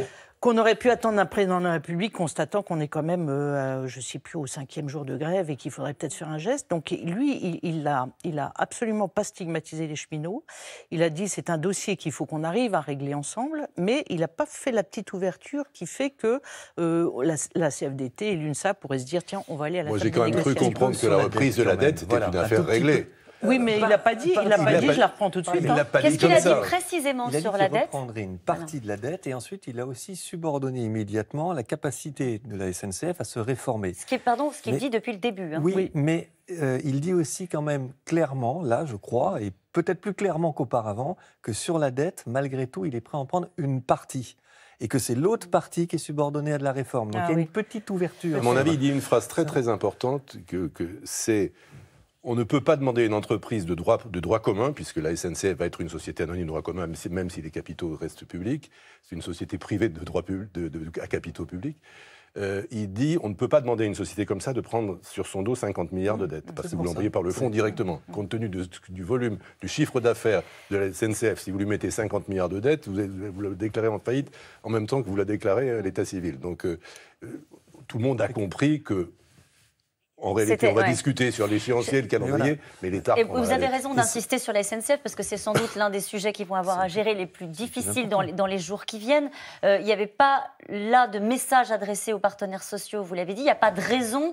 qu'on aurait pu attendre un président de la République constatant qu'on est quand même, euh, je ne sais plus, au cinquième jour de grève et qu'il faudrait peut-être faire un geste. Donc lui, il, n'a a, absolument pas stigmatisé les cheminots. Il a dit c'est un dossier qu'il faut qu'on arrive à régler ensemble, mais il n'a pas fait la petite ouverture qui fait que euh, la, CFDT et l'UNSA pourraient se dire tiens, on va aller à la. Moi j'ai quand même cru comprendre que la reprise de la dette était une affaire réglée. Oui, euh, mais il n'a pas dit, il pas, dit, je la reprends tout de suite. Hein. Qu'est-ce qu'il a dit précisément sur la dette Il reprendrait une partie de la dette et ensuite il a aussi subordonné immédiatement la capacité de la SNCF à se réformer. Ce qui est, pardon, ce qu'il dit depuis le début. Hein. Oui, mais euh, il dit aussi quand même clairement, là je crois, et peut-être plus clairement qu'auparavant, que sur la dette, malgré tout, il est prêt à en prendre une partie et que c'est l'autre partie qui est subordonnée à de la réforme. Donc il y a ah une petite ouverture. À mon avis, il dit une phrase très très importante que, que c'est on ne peut pas demander à une entreprise de droit, de droit commun, puisque la SNCF va être une société anonyme de droit commun, même si les capitaux restent publics. C'est une société privée de droit à capitaux publics. Euh, il dit on ne peut pas demander à une société comme ça de prendre sur son dos 50 milliards de mmh, dettes, parce que vous l'envoyez par le fonds directement. Mmh. Compte tenu du volume, du chiffre d'affaires de la SNCF, si vous lui mettez 50 milliards de dettes, vous, vous la déclarez en faillite en même temps que vous la déclarez à l'état civil. Donc euh, euh, tout le monde a compris que en réalité, on va discuter sur l'échéancier, le calendrier, mais l'État. Vous avez raison d'insister sur la SNCF parce que c'est sans doute l'un des sujets qui vont avoir à gérer les plus difficiles dans les, jours qui viennent. Euh, il n'y avait pas là de message adressé aux partenaires sociaux, vous l'avez dit. Il n'y a pas de raison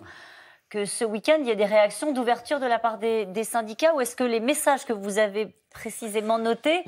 que ce week-end, il y a des réactions d'ouverture de la part des, syndicats ou est-ce que les messages que vous avez précisément notés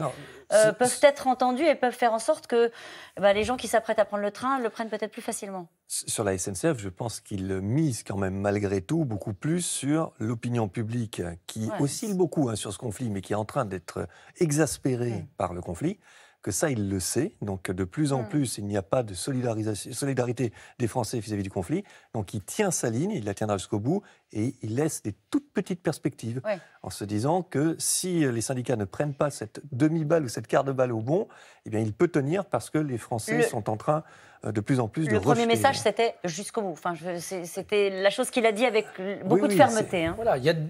euh, peuvent être entendus et peuvent faire en sorte que bah, les gens qui s'apprêtent à prendre le train le prennent peut-être plus facilement Sur la SNCF, je pense qu'ils misent quand même malgré tout beaucoup plus sur l'opinion publique qui oscille beaucoup hein, sur ce conflit mais qui est en train d'être exaspérée mm. par le conflit que ça, il le sait. Donc, de plus en hmm. plus, il n'y a pas de solidarité des Français vis-à-vis du conflit. Donc, il tient sa ligne, il la tiendra jusqu'au bout, et il laisse des toutes petites perspectives en se disant que si les syndicats ne prennent pas cette demi-balle ou cette quart de balle au bon, eh bien, il peut tenir parce que les Français sont en train euh, de plus en plus le de Le premier message, c'était jusqu'au bout. Enfin, c'était la chose qu'il a dit avec beaucoup de fermeté. Hein.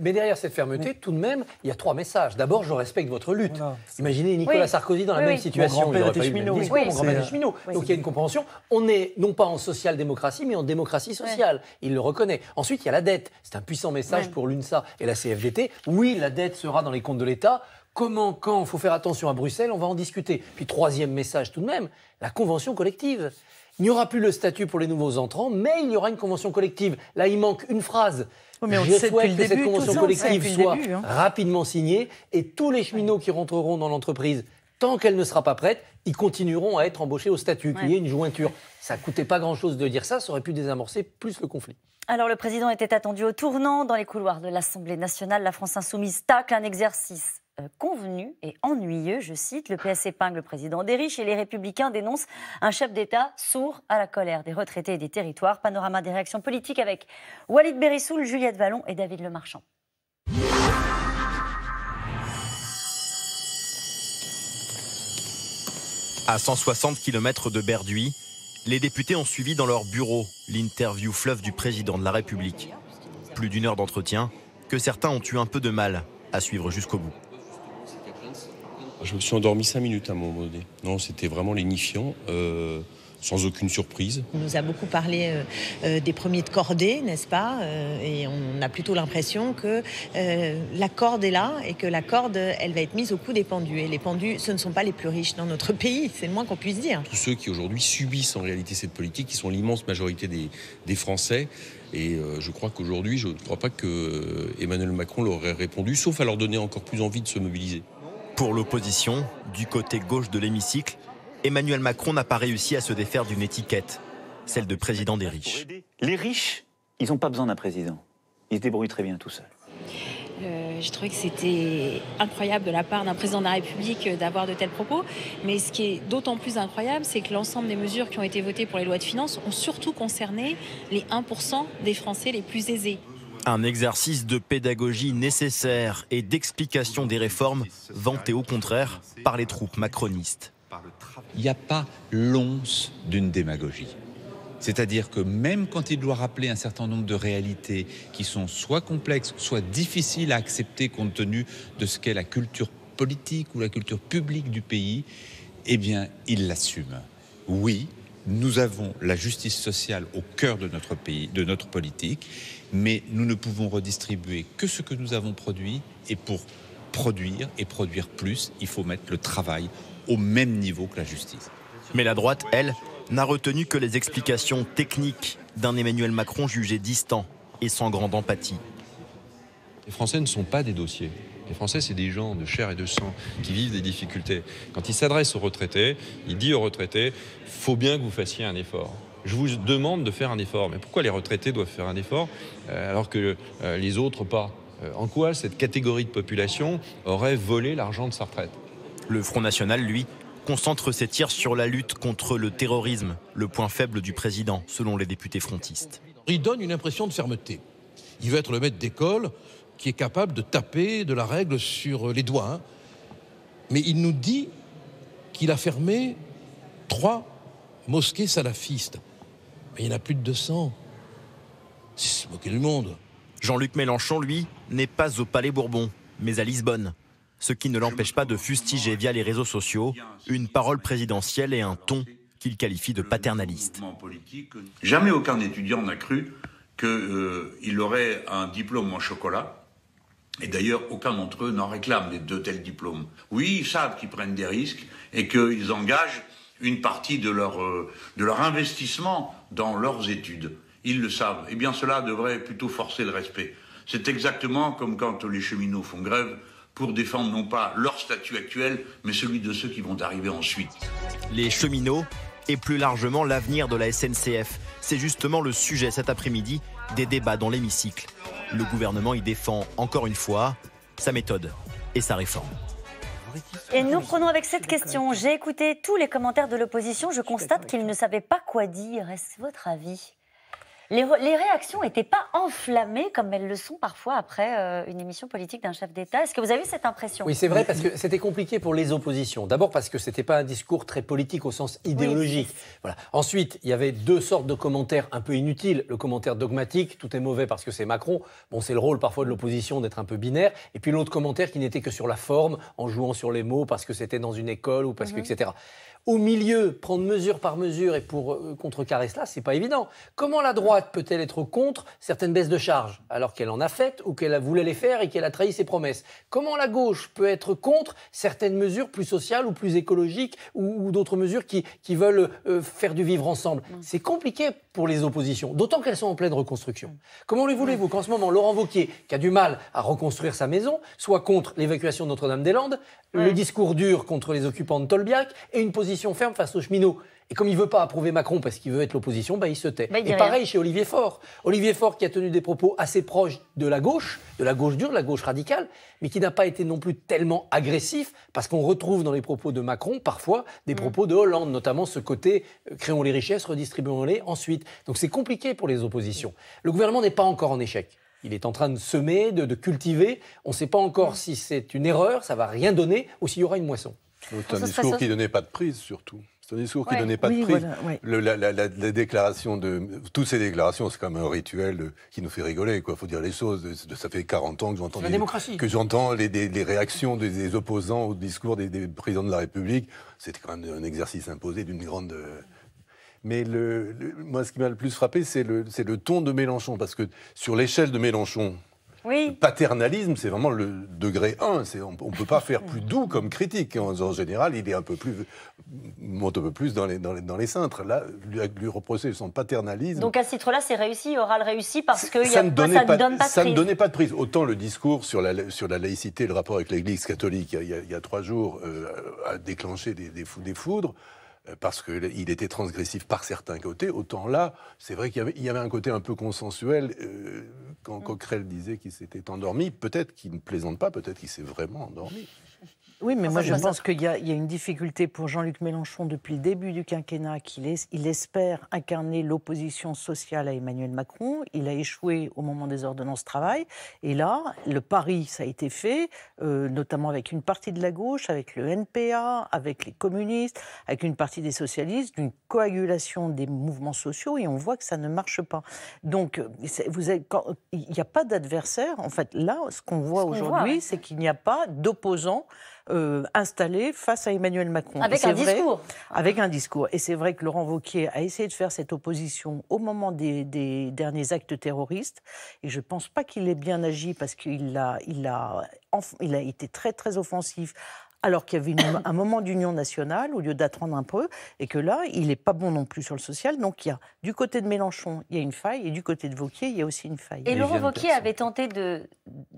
mais derrière cette fermeté, tout de même, il y a trois messages. D'abord, je respecte votre lutte. Imaginez Nicolas Sarkozy dans la même situation. Mon grand-père était cheminot. Donc il y a une compréhension. On est non pas en social-démocratie, mais en démocratie sociale. Il le reconnaît. Ensuite, il y a la dette. C'est un puissant message pour l'UNSA et la CFDT. Oui, la dette sera dans les comptes de l'État. Comment, quand, il faut faire attention à Bruxelles, on va en discuter. Puis troisième message tout de même, la convention collective. Il n'y aura plus le statut pour les nouveaux entrants, mais il y aura une convention collective. Là, il manque une phrase. mais Je souhaite que cette convention collective soit hein. rapidement signée et tous les cheminots qui rentreront dans l'entreprise, tant qu'elle ne sera pas prête, ils continueront à être embauchés au statut, qu'il y ait une jointure. Ça coûtait pas grand-chose de dire ça, ça aurait pu désamorcer plus le conflit. Alors le président était attendu au tournant dans les couloirs de l'Assemblée nationale. La France insoumise tacle un exercice euh, convenu et ennuyeux, je cite. Le PS épingle le président des riches et les républicains dénoncent un chef d'État sourd à la colère des retraités et des territoires. Panorama des réactions politiques avec Walid Berissoul, Juliette Vallon et David Lemarchand. À 160 km de Berduy, les députés ont suivi dans leur bureau l'interview fleuve du président de la République. Plus d'une heure d'entretien que certains ont eu un peu de mal à suivre jusqu'au bout. Je me suis endormi cinq minutes à un moment donné. Non, c'était vraiment lénifiant. Euh, sans aucune surprise. On nous a beaucoup parlé euh, euh, des premiers de cordée, n'est-ce pas Et on a plutôt l'impression que la corde est là et que la corde, elle va être mise au coup des pendus. Et les pendus, ce ne sont pas les plus riches dans notre pays, c'est le moins qu'on puisse dire. Tous ceux qui aujourd'hui subissent en réalité cette politique, qui sont l'immense majorité des, Français, et je crois qu'aujourd'hui, je ne crois pas que Emmanuel Macron leur répondu, sauf à leur donner encore plus envie de se mobiliser. Pour l'opposition, du côté gauche de l'hémicycle, Emmanuel Macron n'a pas réussi à se défaire d'une étiquette, celle de président des riches. Les riches, ils n'ont pas besoin d'un président. Ils se débrouillent très bien tout seuls. Euh, je trouvais que c'était incroyable de la part d'un président de la République euh, d'avoir de tels propos. Mais ce qui est d'autant plus incroyable, c'est que l'ensemble des mesures qui ont été votées pour les lois de finances ont surtout concerné les 1% des Français les plus aisés. Un exercice de pédagogie nécessaire et d'explication des réformes vanté au contraire par les troupes macronistes. Il n'y a pas l'once d'une démagogie. C'est-à-dire que même quand il doit rappeler un certain nombre de réalités qui sont soit complexes, soit difficiles à accepter compte tenu de ce qu'est la culture politique ou la culture publique du pays, eh bien, il l'assume. Oui, nous avons la justice sociale au cœur de notre pays, de notre politique, mais nous ne pouvons redistribuer que ce que nous avons produit et pour produire et produire plus, il faut mettre le travail au même niveau que la justice. Mais la droite, elle, n'a retenu que les explications techniques d'un Emmanuel Macron jugé distant et sans grande empathie. Les Français ne sont pas des dossiers. Les Français, c'est des gens de chair et de sang qui vivent des difficultés. Quand il s'adresse aux retraités, il dit aux retraités, faut bien que vous fassiez un effort je vous demande de faire un effort. Mais pourquoi les retraités doivent faire un effort euh, alors que euh, les autres pas euh, En quoi cette catégorie de population aurait volé l'argent de sa retraite Le Front National, lui, concentre ses tirs sur la lutte contre le terrorisme, le point faible du président, selon les députés frontistes. Il donne une impression de fermeté. Il veut être le maître d'école qui est capable de taper de la règle sur les doigts. Hein. Mais il nous dit qu'il a fermé trois mosquées salafistes. Mais il y en a plus de 200. C'est se du monde. Jean-Luc Mélenchon, lui, n'est pas au Palais Bourbon, mais à Lisbonne. Ce qui ne l'empêche pas de fustiger via les réseaux sociaux une parole présidentielle et un ton qu'il qualifie de paternaliste. Jamais aucun étudiant n'a cru qu'il euh, aurait un diplôme en chocolat. Et d'ailleurs, aucun d'entre eux n'en réclame les deux tels diplômes. Oui, ils savent qu'ils prennent des risques et qu'ils engagent une partie de leur, euh, de leur investissement dans leurs études. Ils le savent. Eh bien, cela devrait plutôt forcer le respect. C'est exactement comme quand les cheminots font grève pour défendre non pas leur statut actuel, mais celui de ceux qui vont arriver ensuite. Les cheminots et plus largement l'avenir de la SNCF. C'est justement le sujet cet après-midi des débats dans l'hémicycle. Le gouvernement y défend encore une fois sa méthode et sa réforme. Et nous prenons avec cette question. J'ai écouté tous les commentaires de l'opposition. Je constate qu'ils ne savaient pas quoi dire. Est-ce votre avis les, réactions n'étaient pas enflammées comme elles le sont parfois après euh, une émission politique d'un chef d'État. Est-ce que vous avez cette impression Oui, c'est vrai parce que c'était compliqué pour les oppositions. D'abord parce que ce n'était pas un discours très politique au sens idéologique. Ensuite, il y avait deux sortes de commentaires un peu inutiles. Le commentaire dogmatique, tout est mauvais parce que c'est Macron. Bon, c'est le rôle parfois de l'opposition d'être un peu binaire. Et puis l'autre commentaire qui n'était que sur la forme, en jouant sur les mots parce que c'était dans une école ou parce que mhm. etc au milieu, prendre mesure par mesure et pour euh, contrecarrer cela, c'est pas évident. Comment la droite peut-elle être contre certaines baisses de charges alors qu'elle en a fait ou qu'elle voulait les faire et qu'elle a trahi ses promesses Comment la gauche peut être contre certaines mesures plus sociales ou plus écologiques ou, d'autres mesures qui, veulent euh, faire du vivre ensemble C'est compliqué pour les oppositions, d'autant qu'elles sont en pleine reconstruction. Comment le voulez-vous qu'en ce moment Laurent Vauquier, qui a du mal à reconstruire sa maison, soit contre l'évacuation de Notre-Dame-des-Landes le discours dur contre les occupants de Tolbiac et une position ferme face aux cheminots. Et comme il veut pas approuver Macron parce qu'il veut être l'opposition, bah, il se tait. Bah, et pareil chez Olivier Faure. Olivier Faure qui a tenu des propos assez proches de la gauche, de la gauche dure, de la gauche radicale, mais qui n'a pas été non plus tellement agressif parce qu'on retrouve dans les propos de Macron parfois des mm. propos de Hollande, notamment ce côté euh, créons les richesses, redistribuons-les ensuite. Donc c'est compliqué pour les oppositions. Le gouvernement n'est pas encore en échec il est en train de semer, de, cultiver. On ne sait pas encore si c'est une erreur, ça va rien donner, ou s'il y aura une moisson. C'est un discours qui ne donnait pas de prise, surtout. C'est un discours qui ne donnait pas de prise. la, de. Toutes ces déclarations, c'est quand même un rituel qui nous fait rigoler, Il faut dire les choses. ça fait 40 ans que j'entends. Que j'entends les, réactions des, opposants au discours des, présidents de la République. C'est quand même un exercice imposé d'une grande. Euh, mais le, moi, ce qui m'a le plus frappé, c'est le, ton de Mélenchon. Parce que sur l'échelle de Mélenchon, Le paternalisme, c'est vraiment le degré 1. On ne peut pas faire plus doux comme critique. En, général, il est un peu plus, monte un peu plus dans les, dans les, cintres. Là, lui, reprocher son paternalisme. Donc à ce titre-là, c'est réussi, aura le réussi, parce que ça, ne, donnait pas, donne pas de prise. Autant le discours sur la, laïcité, le rapport avec l'Église catholique, il y, a, trois jours, euh, a déclenché des, des, des foudres. Euh, parce qu'il était transgressif par certains côtés, autant là, c'est vrai qu'il y, avait un côté un peu consensuel euh, quand mm. Coquerel disait qu'il s'était endormi. Peut-être qu'il ne plaisante pas, peut-être qu'il s'est vraiment endormi. Oui, mais moi je pense qu'il y, a une difficulté pour Jean-Luc Mélenchon depuis le début du quinquennat qu'il il espère incarner l'opposition sociale à Emmanuel Macron. Il a échoué au moment des ordonnances travail. Et là, le pari, ça a été fait, euh, notamment avec une partie de la gauche, avec le NPA, avec les communistes, avec une partie des socialistes, d'une coagulation des mouvements sociaux. Et on voit que ça ne marche pas. Donc, il n'y a pas d'adversaire. En fait, là, ce qu'on voit aujourd'hui, c'est qu'il n'y a pas d'opposant euh, installé face à Emmanuel Macron. Avec un discours. Avec un discours. Et c'est vrai que Laurent Vauquier a essayé de faire cette opposition au moment des, derniers actes terroristes. Et je ne pense pas qu'il ait bien agi parce qu'il a, il a, il a été très, très offensif alors qu'il y avait un moment d'union nationale, au lieu d'attendre un peu, et que là, il n'est pas bon non plus sur le social. Donc, il y a, du côté de Mélenchon, il y a une faille, et du côté de Vauquier, il y a aussi une faille. Et Laurent Vauquier avait tenté de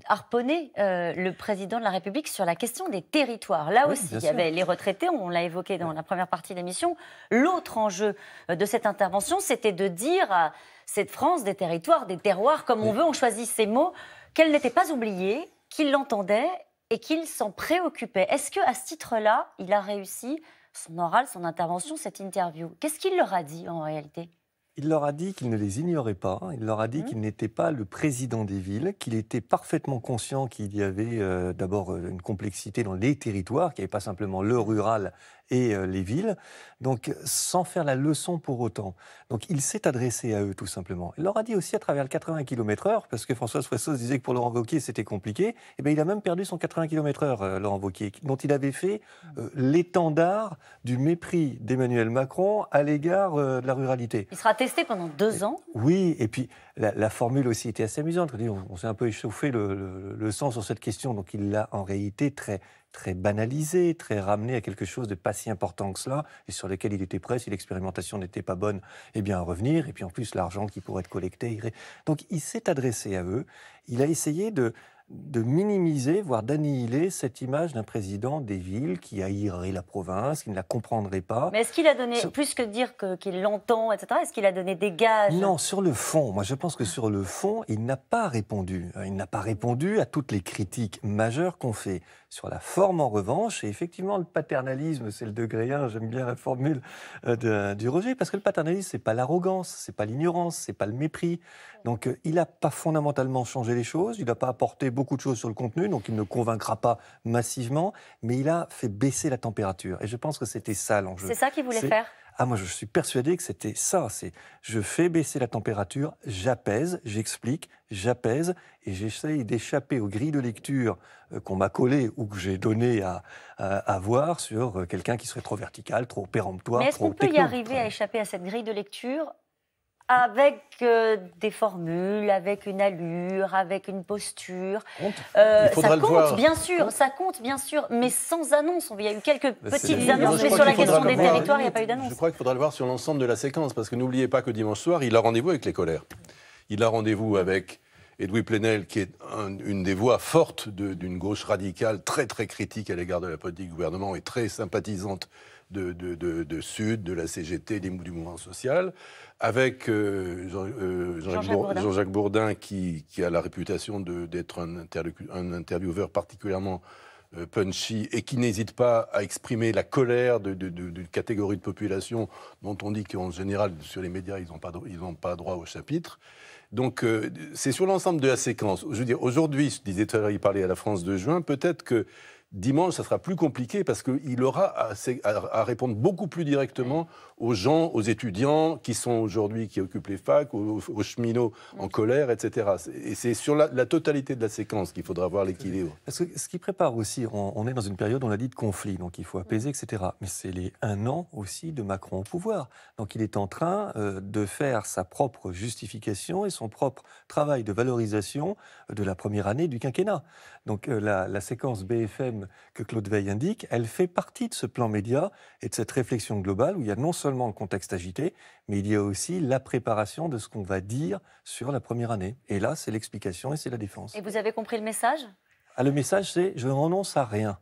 harponner euh, le président de la République sur la question des territoires. Là aussi, il y avait les retraités, on l'a évoqué dans la première partie de l'émission. L'autre enjeu euh, de cette intervention, c'était de dire à cette France des territoires, des terroirs, comme on veut, on choisit ces mots, qu'elle n'était pas oubliée, qu'il l'entendait et qu'il s'en préoccupait. Est-ce que à ce titre-là, il a réussi son oral, son intervention, cette interview Qu'est-ce qu'il leur a dit en réalité il leur a dit qu'il ne les ignorait pas, hein. il leur a dit mmh. qu'il n'était pas le président des villes, qu'il était parfaitement conscient qu'il y avait euh, d'abord euh, une complexité dans les territoires, qu'il n'y avait pas simplement le rural et euh, les villes, donc sans faire la leçon pour autant. Donc il s'est adressé à eux tout simplement. Il leur a dit aussi à travers le 80 km/h, parce que François Soissons disait que pour Laurent Wauquiez c'était compliqué, et eh bien il a même perdu son 80 km/h, euh, Laurent Wauquiez, dont il avait fait euh, l'étendard du mépris d'Emmanuel Macron à l'égard de la ruralité. Il sera testé pendant deux ans. Oui, et puis la, formule aussi était assez amusante. On, s'est un peu échauffé le, le, sang sur cette question, donc il l'a en réalité très, très banalisé, très ramené à quelque chose de pas si important que cela, et sur lequel il était prêt, si l'expérimentation n'était pas bonne, et eh bien à revenir, et puis en plus l'argent qui pourrait être collecté irait. Donc il s'est adressé à eux, il a essayé de, de minimiser, voire d'annihiler cette image d'un président des villes qui haïrait la province, qui ne la comprendrait pas. Mais est-ce qu'il a donné, plus que dire qu'il l'entend, etc., est-ce qu'il a donné des gages Non, sur le fond, moi je pense que sur le fond, il n'a pas répondu. Il n'a pas répondu à toutes les critiques majeures qu'on fait. Sur la forme, en revanche, et effectivement, le paternalisme, c'est le degré 1, j'aime bien la formule euh, du rejet, parce que le paternalisme, c'est pas l'arrogance, c'est pas l'ignorance, c'est pas le mépris. Donc, euh, il n'a pas fondamentalement changé les choses, il n'a pas apporté beaucoup de choses sur le contenu, donc il ne convaincra pas massivement, mais il a fait baisser la température. Et je pense que c'était ça l'enjeu. C'est ça qu'il voulait faire ah, moi, je suis persuadé que c'était ça. C'est je fais baisser la température, j'apaise, j'explique, j'apaise et j'essaye d'échapper aux grilles de lecture euh, qu'on m'a collées ou que j'ai donné à, voir sur euh, quelqu'un qui serait trop vertical, trop péremptoire, Mais est-ce qu'on peut y arriver à échapper à cette grille de lecture avec euh, des formules, avec une allure, avec une posture. ça compte, euh, bien sûr, ça compte, bien sûr, mais sans annonce. Il y a eu quelques petites annonces, mais sur la question des territoires, il n'y a pas eu d'annonce. Je crois qu'il faudra le voir sur l'ensemble de la séquence, parce que n'oubliez pas que dimanche soir, il a rendez-vous avec les colères. Il a rendez-vous avec Edoui Plenel, qui est une des voix fortes d'une gauche radicale, très très critique à l'égard de la politique du gouvernement et très sympathisante de, Sud, de la CGT, des, du mouvement social, avec euh, Jean, euh, jacques Bourdin. qui, a la réputation d'être un, intervieweur particulièrement euh, punchy et qui n'hésite pas à exprimer la colère d'une de, catégorie de population dont on dit qu'en général, sur les médias, ils n'ont pas, ils pas droit au chapitre. Donc, c'est sur l'ensemble de la séquence. Je veux dire, aujourd'hui, je disais tout à il parlait à la France de juin, peut-être que Dimanche, ça sera plus compliqué parce qu'il aura à, répondre beaucoup plus directement aux gens, aux étudiants qui sont aujourd'hui, qui occupent les facs, aux, cheminots en colère, etc. Et c'est sur la, totalité de la séquence qu'il faudra voir l'équilibre. ce qui prépare aussi, on, est dans une période, on l'a dit, de conflit, donc il faut apaiser, etc. Mais c'est les un an aussi de Macron au pouvoir. Donc il est en train euh, de faire sa propre justification et son propre travail de valorisation euh, de la première année du quinquennat. Donc euh, la, la séquence BFM que Claude Veil indique, elle fait partie de ce plan média et de cette réflexion globale où il y a non seulement seulement le contexte agité, mais il y a aussi la préparation de ce qu'on va dire sur la première année. Et là, c'est l'explication et c'est la défense. Et vous avez compris le message ah, Le message, c'est je ne renonce à rien.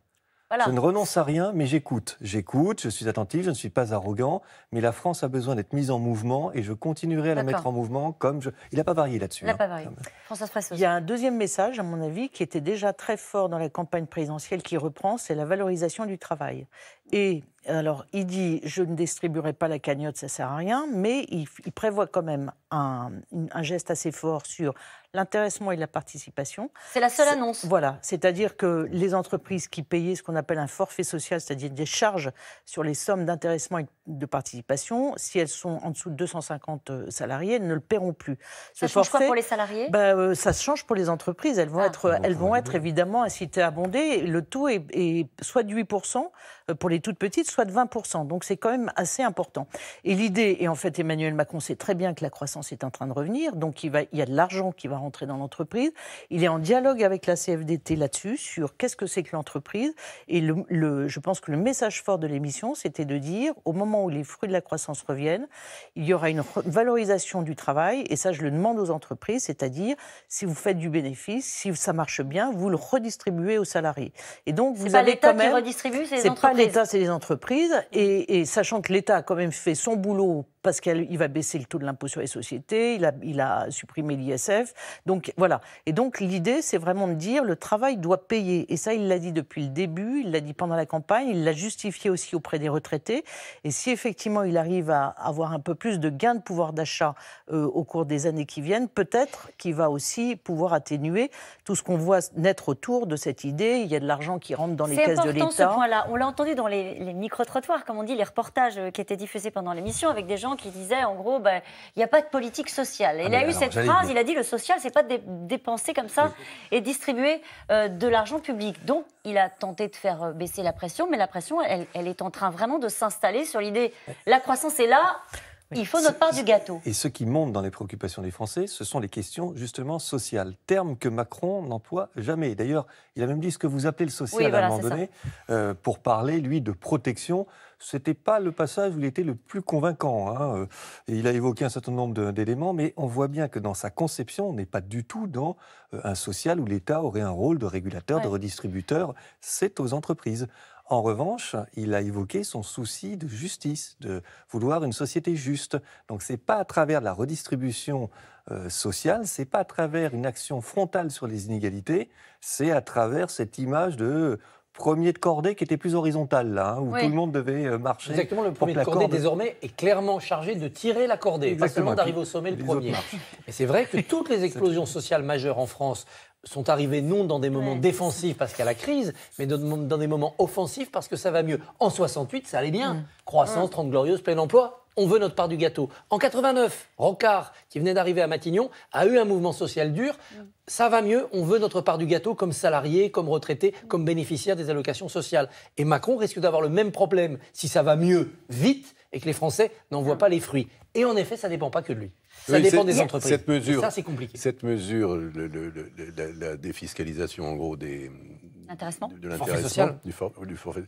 Je ne renonce à rien, mais j'écoute. J'écoute, je suis attentif, je ne suis pas arrogant, mais la France a besoin d'être mise en mouvement et je continuerai à la mettre en mouvement comme je. Il n'a pas varié là-dessus. Il n'a hein. pas varié. Il y a un deuxième message, à mon avis, qui était déjà très fort dans la campagne présidentielle qui reprend, c'est la valorisation du travail. Et alors, il dit je ne distribuerai pas la cagnotte, ça sert à rien, mais il, prévoit quand même un, geste assez fort sur l'intéressement et la participation. C'est la seule annonce. Voilà, c'est-à-dire que les entreprises qui payaient ce qu'on appelle un forfait social, c'est-à-dire des charges sur les sommes d'intéressement et de participation, si elles sont en dessous de 250 euh, salariés, elles ne le paieront plus. Ce ça change quoi pour les salariés ben, euh, Ça change pour les entreprises. Elles vont ah. être, elles vont être évidemment incitées à abonder. Le taux est, est soit de 8% euh, pour les toutes petites, soit de 20%. Donc c'est quand même assez important. Et l'idée, et en fait Emmanuel Macron sait très bien que la croissance est en train de revenir, donc il, va, il y a de l'argent qui va rentrer dans l'entreprise. Il est en dialogue avec la CFDT là-dessus, sur qu'est-ce que c'est que l'entreprise. Et je pense que le message fort de l'émission, c'était de dire, au moment où les fruits de la croissance reviennent, il y aura une valorisation du travail, et ça je le demande aux entreprises, c'est-à-dire si vous faites du bénéfice, si ça marche bien, vous le redistribuez aux salariés. Et donc vous allez quand même... C'est pas l'État, c'est les entreprises. Et, et sachant que l'État a quand même fait son boulot parce qu'il va baisser le taux de l'impôt sur les sociétés, il a, supprimé l'ISF. Donc voilà. Et donc l'idée, c'est vraiment de dire le travail doit payer. Et ça, il l'a dit depuis le début, il l'a dit pendant la campagne, il l'a justifié aussi auprès des retraités. Et si effectivement il arrive à avoir un peu plus de gains de pouvoir d'achat euh, au cours des années qui viennent, peut-être qu'il va aussi pouvoir atténuer tout ce qu'on voit naître autour de cette idée. Il y a de l'argent qui rentre dans les caisses de l'État. C'est important ce point-là. On l'a entendu dans les, les micro-trottoirs, comme on dit, les reportages euh, qui étaient diffusés pendant l'émission avec des gens qui disait en gros, ben, il n'y a pas de politique sociale. Ah, il a eu cette phrase, il a dit le social, c'est pas dépenser comme ça et distribuer euh, de l'argent public. Donc il a tenté de faire euh, baisser la pression, mais la pression, elle est en train vraiment de s'installer sur l'idée, euh. la croissance est là, il faut notre part du gâteau. Et ce qui monte dans les préoccupations des Français, ce sont les questions justement sociales, terme que Macron n'emploie jamais. D'ailleurs, il a même dit ce que vous appelez le social à un moment donné, euh, pour parler, lui, de protection. Ce n'était pas le passage où il était le plus convaincant. Hein. Euh, il a évoqué un certain nombre d'éléments, mais on voit bien que dans sa conception, on n'est pas du tout dans euh, un social où l'État aurait un rôle de régulateur, de redistributeur. C'est aux entreprises. En revanche, il a évoqué son souci de justice, de vouloir une société juste. Donc ce n'est pas à travers la redistribution euh, sociale, c'est pas à travers une action frontale sur les inégalités, c'est à travers cette image de premier de cordée qui était plus horizontale, là, hein, où tout le monde devait euh, marcher. Exactement, le premier de cordée désormais est clairement chargé de tirer la cordée, pas seulement d'arriver au sommet le premier. Mais c'est vrai que toutes les explosions sociales majeures en France sont arrivés non dans des moments défensifs parce qu'il y a la crise, mais dans, des moments offensifs parce que ça va mieux. En 68, ça allait bien. Mm. Croissance, mm. Trente Glorieuses, plein emploi on veut notre part du gâteau. En 89, Rocard, qui venait d'arriver à Matignon, a eu un mouvement social dur. Mm. Ça va mieux, on veut notre part du gâteau comme salarié, comme retraité, mm. comme bénéficiaire des allocations sociales. Et Macron risque d'avoir le même problème si ça va mieux vite et que les Français n'en voient mm. pas les fruits. Et en effet, ça ne dépend pas que de lui. Ça dépend des entreprises. ça, c'est compliqué. Cette mesure, la, défiscalisation, en gros, des... De l'intéressement. Du, du forfait.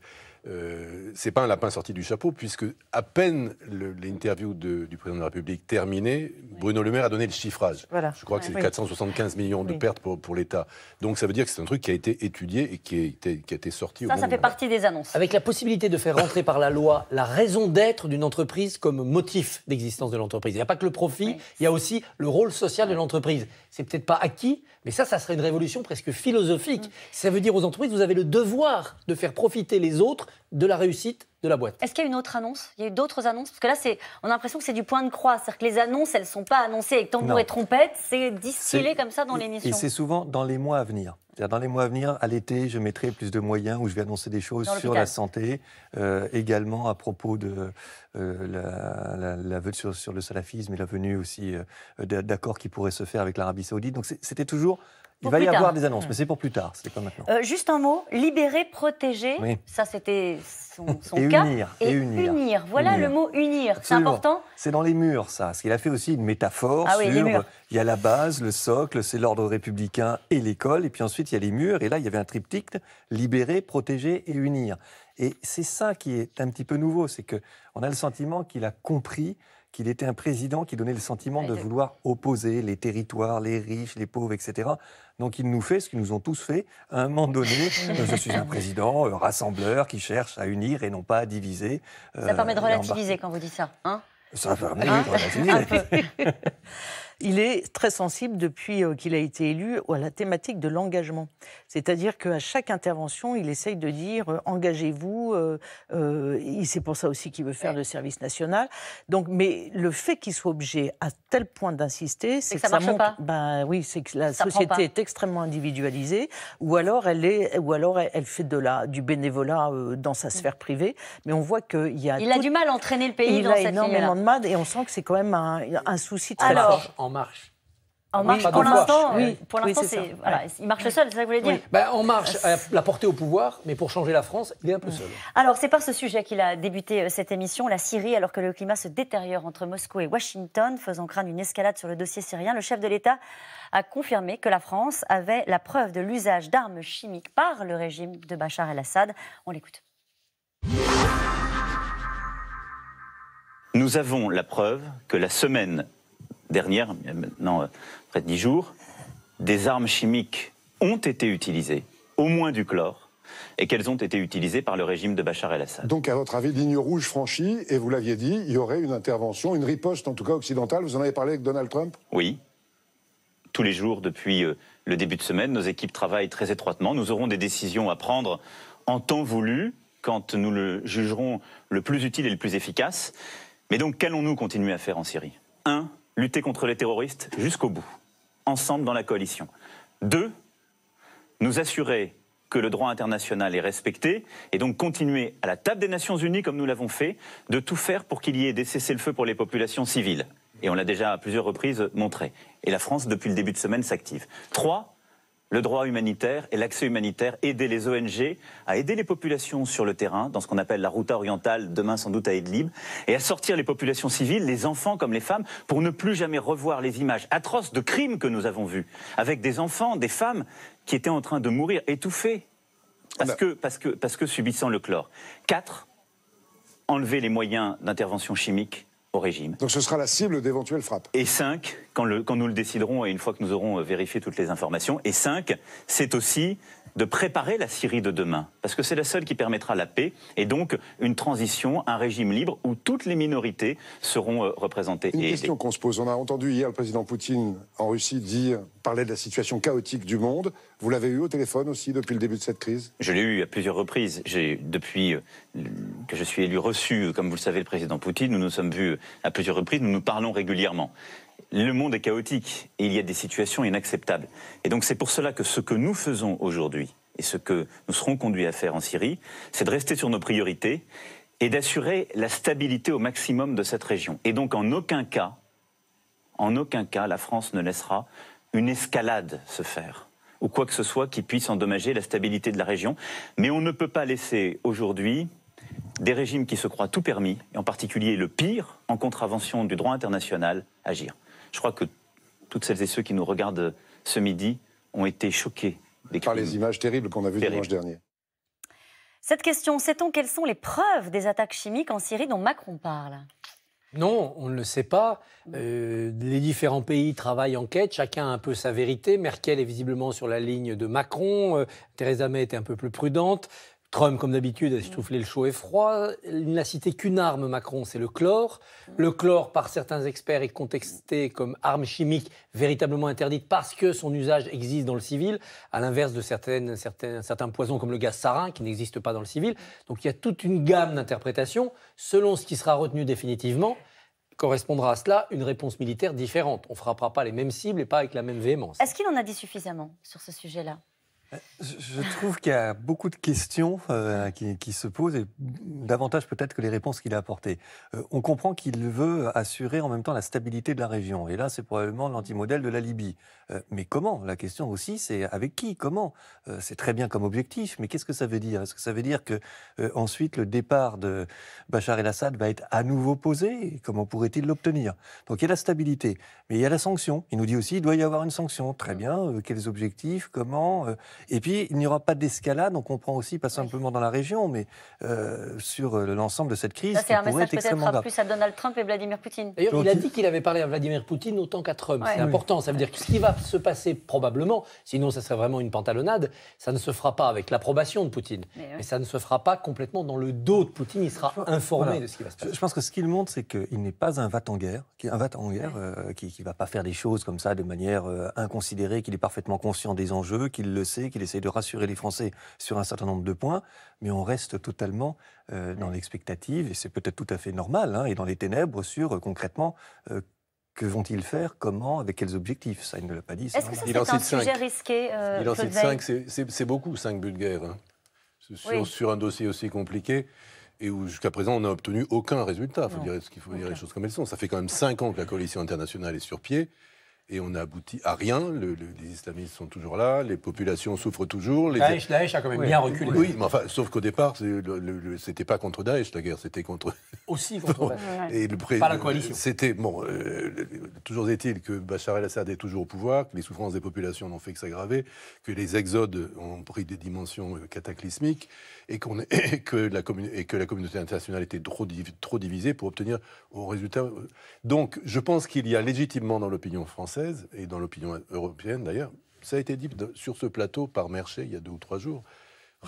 Euh, c'est pas un lapin sorti du chapeau, puisque à peine l'interview du président de la République terminée, Bruno Le Maire a donné le chiffrage. Je crois que c'est 475 millions de pertes pour, l'État. Donc ça veut dire que c'est un truc qui a été étudié et qui a été, qui a été sorti. Ça, ça fait partie des annonces. Avec la possibilité de faire rentrer par la loi la raison d'être d'une entreprise comme motif d'existence de l'entreprise. Il n'y a pas que le profit, il y a aussi le rôle social de l'entreprise. C'est peut-être pas acquis, mais ça, ça serait une révolution presque philosophique. Mm. Ça veut dire aux entreprises, vous avez le devoir de faire profiter les autres de la réussite de la boîte. Est-ce qu'il y a une autre annonce Il y a eu d'autres annonces Parce que là, c'est, on a l'impression que c'est du point de croix. C'est-à-dire que les annonces, elles ne sont pas annoncées avec tambour et trompette. C'est distillé comme ça dans l'émission. Et c'est souvent dans les mois à venir. Dans les mois à venir, à l'été, je mettrai plus de moyens où je vais annoncer des choses sur la santé, euh, également à propos de euh, la, la, sur, le salafisme et la venue aussi euh, d'accords qui pourraient se faire avec l'Arabie saoudite. Donc c'était toujours il va y avoir des annonces, mais mmh. c'est pour plus tard, c'est pas maintenant. Euh, juste un mot, libérer, protéger, ça c'était son, et cas. Unir, et, unir. Voilà le mot unir, c'est important. C'est dans les murs, ça. Parce qu'il a fait aussi une métaphore ah sur. Il y a la base, le socle, c'est l'ordre républicain et l'école, et puis ensuite il y a les murs, et là il y avait un triptyque libérer, protéger et unir. Et c'est ça qui est un petit peu nouveau, c'est qu'on a le sentiment qu'il a compris qu'il était un président qui donnait le sentiment de vouloir opposer les territoires, les riches, les pauvres, etc. Donc il nous fait ce qu'ils nous ont tous fait. À un moment donné, euh, je suis un président euh, rassembleur qui cherche à unir et non pas à diviser. ça permet de euh, relativiser quand vous dites ça. Hein ça permet hein de relativiser. il est très sensible depuis euh, qu'il a été élu à la thématique de l'engagement. C'est-à-dire qu'à chaque intervention, il essaye de dire euh, engagez-vous. Euh, euh c'est pour ça aussi qu'il veut faire le service national. Donc, mais le fait qu'il soit obligé à tel point d'insister, c'est que, ça, marche Ben oui, c'est que la société est extrêmement individualisée, ou alors elle est, ou alors elle fait du bénévolat dans sa sphère privée. Mais on voit qu'il y a. Il a du mal à entraîner le pays il a énormément de mal et on sent que c'est quand même un, souci très alors, fort en marche. En marche, pour l'instant, oui. il marche seul, c'est ça que vous voulez dire ben, En marche, euh, euh, la portée au pouvoir, mais pour changer la France, il est un peu seul. Alors, c'est par ce sujet qu'il a débuté euh, cette émission, la Syrie, alors que le climat se détériore entre Moscou et Washington, faisant craindre une escalade sur le dossier syrien. Le chef de l'État a confirmé que la France avait la preuve de l'usage d'armes chimiques par le régime de Bachar el-Assad. On l'écoute. Nous avons la preuve que la semaine dernière, il y a maintenant euh, près de 10 jours, des armes chimiques ont été utilisées, au moins du chlore, et qu'elles ont été utilisées par le régime de Bachar el-Assad. Donc, à votre avis, ligne rouge franchie, et vous l'aviez dit, il y aurait une intervention, une riposte en tout cas occidentale. Vous en avez parlé avec Donald Trump Oui. Tous les jours depuis euh, le début de semaine, nos équipes travaillent très étroitement. Nous aurons des décisions à prendre en temps voulu, quand nous le jugerons le plus utile et le plus efficace. Mais donc, qu'allons-nous continuer à faire en Syrie Un, lutter contre les terroristes jusqu'au bout, ensemble dans la coalition. Deux, nous assurer que le droit international est respecté et donc continuer à la table des Nations Unies, comme nous l'avons fait, de tout faire pour qu'il y ait des cessez-le-feu pour les populations civiles. Et on l'a déjà à plusieurs reprises montré. Et la France, depuis le début de semaine, s'active. Trois, le droit humanitaire et l'accès humanitaire, aider les ONG à aider les populations sur le terrain, dans ce qu'on appelle la route orientale, demain sans doute à Idlib, et à sortir les populations civiles, les enfants comme les femmes, pour ne plus jamais revoir les images atroces de crimes que nous avons vus, avec des enfants, des femmes qui étaient en train de mourir étouffés, parce, bah. que, parce, que, parce que subissant le chlore. Quatre, enlever les moyens d'intervention chimique au régime. Donc ce sera la cible d'éventuelles frappes. Et cinq, quand, le, quand nous le déciderons et une fois que nous aurons euh, vérifié toutes les informations. Et cinq, c'est aussi de préparer la Syrie de demain, parce que c'est la seule qui permettra la paix et donc une transition, un régime libre où toutes les minorités seront euh, représentées. Une question qu'on se pose, on a entendu hier le président Poutine en Russie dire, parler de la situation chaotique du monde. Vous l'avez eu au téléphone aussi depuis le début de cette crise Je l'ai eu à plusieurs reprises. J'ai depuis euh, que je suis élu reçu, comme vous le savez, le président Poutine, nous nous sommes vus à plusieurs reprises, nous nous parlons régulièrement le monde est chaotique et il y a des situations inacceptables. Et donc c'est pour cela que ce que nous faisons aujourd'hui et ce que nous serons conduits à faire en Syrie, c'est de rester sur nos priorités et d'assurer la stabilité au maximum de cette région. Et donc en aucun cas, en aucun cas, la France ne laissera une escalade se faire ou quoi que ce soit qui puisse endommager la stabilité de la région. Mais on ne peut pas laisser aujourd'hui des régimes qui se croient tout permis, et en particulier le pire, en contravention du droit international, agir. Je crois que toutes celles et ceux qui nous regardent euh, ce midi ont été choqués par les images terribles qu'on a vues dimanche dernier. Cette question, sait-on quelles sont les preuves des attaques chimiques en Syrie dont Macron parle non, on ne le sait pas. Euh, les différents pays travaillent en quête, chacun a un peu sa vérité. Merkel est visiblement sur la ligne de Macron, euh, Theresa May était un peu plus prudente. Trump, comme d'habitude, a trouve le chaud et froid. Il n'a cité qu'une arme, Macron, c'est le chlore. Le chlore, par certains experts, est contesté comme arme chimique véritablement interdite parce que son usage existe dans le civil, à l'inverse de certains, poisons comme le gaz sarin qui n'existe pas dans le civil. Donc il y a toute une gamme d'interprétations selon ce qui sera retenu définitivement correspondra à cela une réponse militaire différente. On ne frappera pas les mêmes cibles et pas avec la même véhémence. Est-ce qu'il en a dit suffisamment sur ce sujet-là euh, je trouve qu'il y a beaucoup de questions euh, qui, se posent, et davantage peut-être que les réponses qu'il a apportées. Euh, on comprend qu'il veut assurer en même temps la stabilité de la région, et là c'est probablement l'antimodèle de la Libye. mais comment La question aussi c'est avec qui Comment C'est très bien comme objectif, mais qu'est-ce que ça veut dire Est-ce que ça veut dire que ensuite le départ de Bachar el-Assad va être à nouveau posé Comment pourrait-il l'obtenir Donc il y a la stabilité. Mais il y a la sanction. Il nous dit aussi, il doit y avoir une sanction. Très bien, euh, quels objectifs, comment euh. Et puis, il n'y aura pas d'escalade, on comprend aussi, pas simplement dans la région, mais euh, sur l'ensemble de cette crise. C'est un message peut-être plus à Donald Trump et Vladimir Poutine. D'ailleurs, il a dit qu'il avait parlé à Vladimir Poutine autant qu'à Trump. C'est important, ça veut dire que ce qui va se passer probablement, sinon ça serait vraiment une pantalonnade, ça ne se fera pas avec l'approbation de Poutine. Mais, ça ne se fera pas complètement dans le dos de Poutine, il sera informé de ce qui va se passer. Je, pense que ce qu'il montre, c'est qu'il n'est pas un vat en guerre un en guerre qui qui ne va pas faire des choses comme ça de manière euh, inconsidérée, qu'il est parfaitement conscient des enjeux, qu'il le sait, qu'il essaye de rassurer les Français sur un certain nombre de points, mais on reste totalement euh, dans l'expectative, et c'est peut-être tout à fait normal, hein, et dans les ténèbres sur euh, concrètement que vont-ils faire Comment Avec quels objectifs Ça, il ne l'a pas dit. Est-ce que c'est un sujet Il en cite c'est beaucoup, 5 buts de guerre. sur, un dossier aussi compliqué et où jusqu'à présent on n'a obtenu aucun résultat. Faut dire, ce qu'il faut dire les choses comme elles sont. Ça fait quand même cinq ans que la coalition internationale est sur pied et on n'a abouti à rien. les islamistes sont toujours là, les populations souffrent toujours. Les... Daesh, a quand même bien reculé. Oui, mais enfin, sauf qu'au départ, c'était pas contre Daesh la guerre, c'était contre. Aussi contre Et le Pas la coalition. C'était bon. Euh, toujours est-il que Bachar el-Assad est toujours au pouvoir, que les souffrances des populations n'ont fait que s'aggraver, que les exodes ont pris des dimensions euh, cataclysmiques et, que, la et que, la communauté internationale était trop, trop divisée pour obtenir au résultat. Euh. Donc je pense qu'il y a légitimement dans l'opinion française et dans l'opinion européenne d'ailleurs, ça a été dit sur ce plateau par Merchet il y a deux ou trois jours. Euh,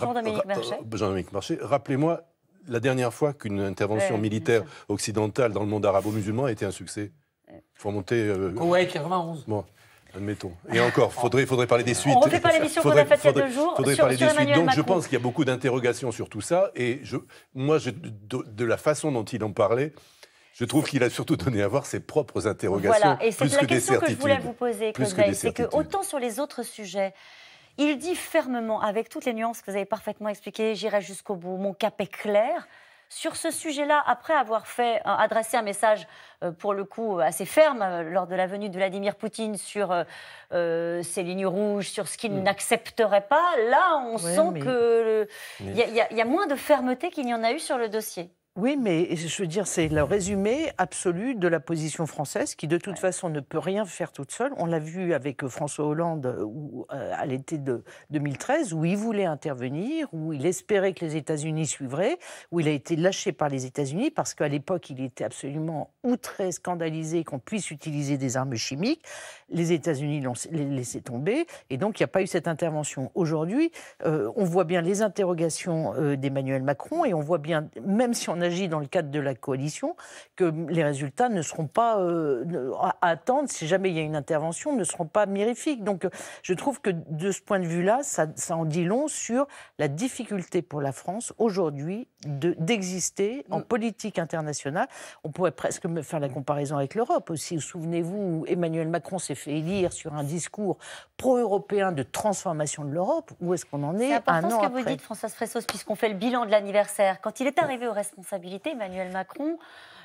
Jean-Dominique Merchet. jean rappelez-moi la dernière fois qu'une intervention militaire occidentale dans le monde arabo-musulman a été un succès. Il faut remonter. Euh, 91. Admettons. Et encore, il faudrait, parler des suites. On ne refait pas l'émission qu'on a faite il y a deux jours. Faudrait sur, parler des suites. Donc je pense qu'il y a beaucoup d'interrogations sur tout ça. Et je, moi, de, la façon dont il en parlait, je trouve qu'il a surtout donné à voir ses propres interrogations. Voilà, et c'est la que question que je voulais vous poser, que C'est que autant sur les autres sujets, il dit fermement, avec toutes les nuances que vous avez parfaitement expliquées, j'irai jusqu'au bout, mon cap est clair sur ce sujet-là, après avoir fait euh, adressé un message euh, pour le coup euh, assez ferme lors de la venue de Vladimir Poutine sur ses lignes rouges, sur ce qu'il mm. n'accepterait pas, là on sent que il y, y, a moins de fermeté qu'il n'y en a eu sur le dossier. Oui, mais je veux dire, c'est le résumé absolu de la position française qui, de toute façon, ne peut rien faire toute seule. On l'a vu avec euh, François Hollande euh, euh, à l'été de 2013, où il voulait intervenir, où il espérait que les États-Unis suivraient, où il a été lâché par les États-Unis parce qu'à l'époque, il était absolument outré, scandalisé qu'on puisse utiliser des armes chimiques. Les États-Unis l'ont laissé tomber et donc il n'y a pas eu cette intervention. Aujourd'hui, on voit bien les interrogations d'Emmanuel Macron et on voit bien, même si on a dans le cadre de la coalition que les résultats ne seront pas euh, à attendre, si jamais il y a une intervention, ne seront pas mirifiques. Donc euh, je trouve que de ce point de vue-là, ça, en dit long sur la difficulté pour la France aujourd'hui d'exister en mm. politique internationale. On pourrait presque me faire la comparaison avec l'Europe aussi. Souvenez-vous, Emmanuel Macron s'est fait élire sur un discours pro-européen de transformation de l'europe. Où est-ce qu'on en est, un ce que vous dites, Françoise Fressos, puisqu'on fait le bilan de l'anniversaire. Quand il est arrivé aux responsabilités, Emmanuel Macron,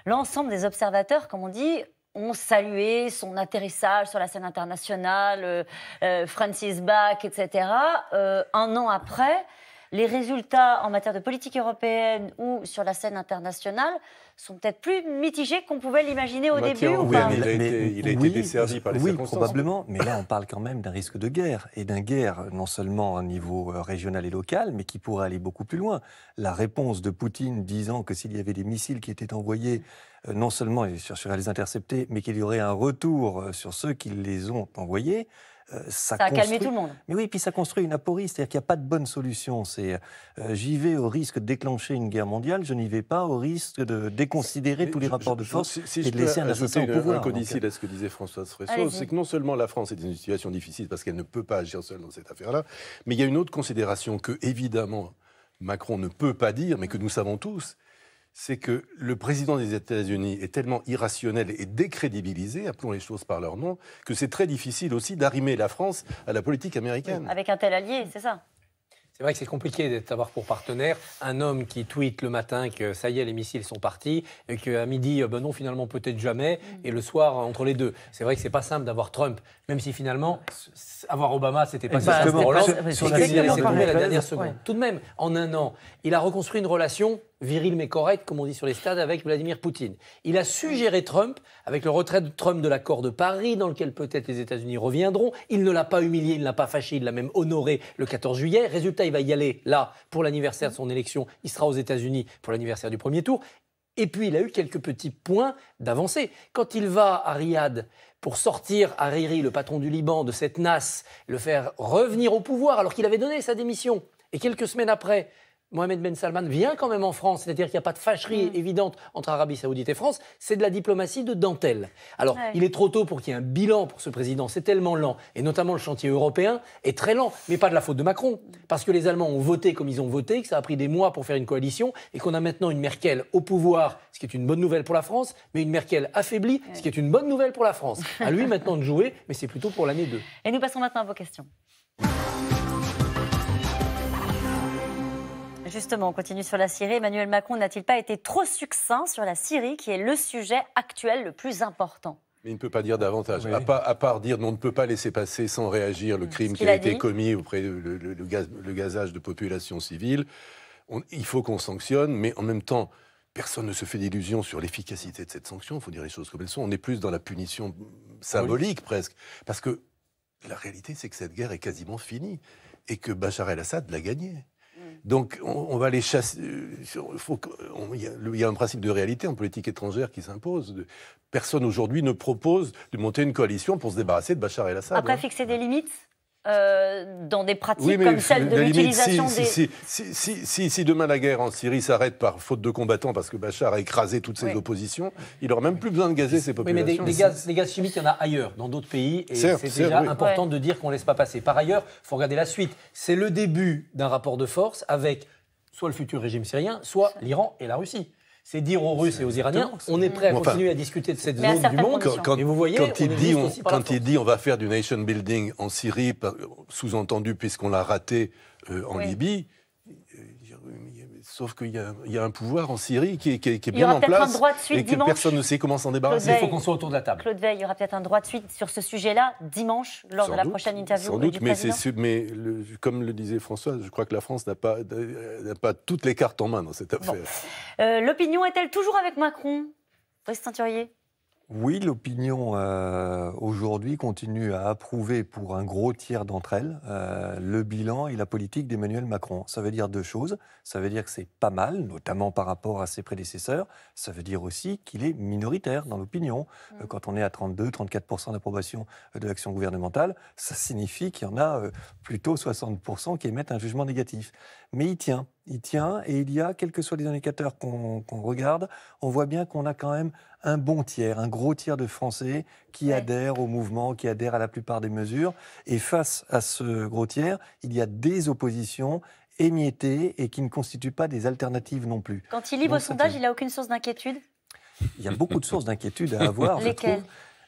l'ensemble des observateurs, comme on dit, ont salué son atterrissage sur la scène internationale, euh, euh, Francis Bach, etc. Euh, un an après, les résultats en matière de politique européenne ou sur la scène internationale sont peut-être plus mitigés qu'on pouvait l'imaginer au début. mais il a été, desservi par les oui, probablement. Mais là, on parle quand même d'un risque de guerre et d'un guerre non seulement au niveau euh, régional et local, mais qui pourrait aller beaucoup plus loin. La réponse de Poutine disant que s'il y avait des missiles qui étaient envoyés euh, non seulement il chercherait à les intercepter, mais qu'il y aurait un retour euh, sur ceux qui les ont envoyés, euh, ça, a calmé tout le monde. Mais oui, puis ça construit une aporie, c'est-à-dire qu'il n'y a pas de bonne solution. C'est euh, j'y vais au risque de déclencher une guerre mondiale, je n'y vais pas au risque de déconsidérer tous les rapports de force et de laisser un assassin au pouvoir. Un euh. ce que disait Françoise c'est que non seulement la France est dans une situation difficile parce qu'elle ne peut pas agir seule dans cette affaire-là, mais il y a une autre considération que, évidemment, Macron ne peut pas dire, mais que nous savons tous, c'est que le président des États-Unis est tellement irrationnel et décrédibilisé, appelons les choses par leur nom, que c'est très difficile aussi d'arrimer la France à la politique américaine. Avec un tel allié, c'est ça c'est vrai que c'est compliqué d'avoir pour partenaire un homme qui tweet le matin que ça y est, les missiles sont partis, et qu'à midi, euh, ben non, finalement, peut-être jamais, mm. et le soir, entre les deux. C'est vrai que c'est pas simple d'avoir Trump, même si finalement, avoir Obama, c'était pas simple. Sur la dernière seconde. Tout de même, en un an, il a reconstruit une relation viril mais correct, comme on dit sur les stades, avec Vladimir Poutine. Il a suggéré Trump, avec le retrait de Trump de l'accord de Paris, dans lequel peut-être les États-Unis reviendront. Il ne l'a pas humilié, il ne l'a pas fâché, il l'a même honoré le 14 juillet. Résultat, il va y aller là pour l'anniversaire de son élection. Il sera aux États-Unis pour l'anniversaire du premier tour. Et puis, il a eu quelques petits points d'avancée. Quand il va à Riyad pour sortir Hariri, le patron du Liban, de cette nasse, le faire revenir au pouvoir alors qu'il avait donné sa démission, et quelques semaines après, Mohamed Ben Salman vient quand même en France, c'est-à-dire qu'il n'y a pas de fâcherie mm. évidente entre Arabie Saoudite et France, c'est de la diplomatie de dentelle. Alors, il est trop tôt pour qu'il y ait un bilan pour ce président, c'est tellement lent, et notamment le chantier européen est très lent, mais pas de la faute de Macron, parce que les Allemands ont voté comme ils ont voté, que ça a pris des mois pour faire une coalition, et qu'on a maintenant une Merkel au pouvoir, ce qui est une bonne nouvelle pour la France, mais une Merkel affaiblie, ce qui est une bonne nouvelle pour la France. À lui maintenant de jouer, mais c'est plutôt pour l'année 2. Et nous passons maintenant à vos questions. justement, on continue sur la Syrie. Emmanuel Macron n'a-t-il pas été trop succinct sur la Syrie, qui est le sujet actuel le plus important mais il ne peut pas dire davantage. À, part, dire on ne peut pas laisser passer sans réagir le mm. crime qui a, été commis auprès du le, gazage de population civile, il faut qu'on sanctionne, mais en même temps, personne ne se fait d'illusions sur l'efficacité de cette sanction. Il faut dire les choses comme elles sont. On est plus dans la punition symbolique presque. Parce que la réalité, c'est que cette guerre est quasiment finie et que Bachar el-Assad l'a gagnée. Donc on, va les chasser. Euh, il y, a un principe de réalité en politique étrangère qui s'impose. Personne aujourd'hui ne propose de monter une coalition pour se débarrasser de Bachar el-Assad. Après, hein. fixer des limites euh, dans des pratiques comme celle de l'utilisation si, des... Si demain la guerre en Syrie s'arrête par faute de combattants parce que Bachar a écrasé toutes ses oppositions, il n'aura même plus besoin de gazer ses populations. mais des, gaz, chimiques, il y en a ailleurs, dans d'autres pays, et c'est déjà important de dire qu'on ne laisse pas passer. Par ailleurs, il faut regarder la suite. C'est le début d'un rapport de force avec soit le futur régime syrien, soit l'Iran et la Russie c'est dire aux Russes et aux Iraniens, on est prêt à continuer à discuter de cette zone du monde. Quand, il, dit, on, va faire du nation building en Syrie, sous-entendu puisqu'on l'a raté euh, en Libye, Sauf qu'il y, a un pouvoir en Syrie qui est, qui qui est bien en place un de suite et que personne ne sait comment s'en débarrasser. il faut qu'on soit autour de la table. Claude Veil, il y aura peut-être un droit de suite sur ce sujet-là dimanche lors de la prochaine interview. Sans doute, mais, comme le disait François, je crois que la France n'a pas, pas, toutes les cartes en main dans cette affaire. Euh, l'opinion est-elle toujours avec Macron Brice oui, l'opinion euh, aujourd'hui continue à approuver pour un gros tiers d'entre elles euh, le bilan et la politique d'Emmanuel Macron. Ça veut dire deux choses. Ça veut dire que c'est pas mal, notamment par rapport à ses prédécesseurs. Ça veut dire aussi qu'il est minoritaire dans l'opinion. Mm. Euh, quand on est à 32-34% d'approbation de l'action gouvernementale, ça signifie qu'il y en a plutôt 60% qui émettent un jugement négatif. Mais il tient il tient et il y a, quels que soient les indicateurs qu'on regarde, on voit bien qu'on a quand même un bon tiers, un gros tiers de Français qui adhèrent au mouvement, qui adhèrent à la plupart des mesures. Et face à ce gros tiers, il y a des oppositions émiettées et qui ne constituent pas des alternatives non plus. Quand il lit vos sondages, il n'a aucune source d'inquiétude Il y a beaucoup de sources d'inquiétude à avoir. Lesquelles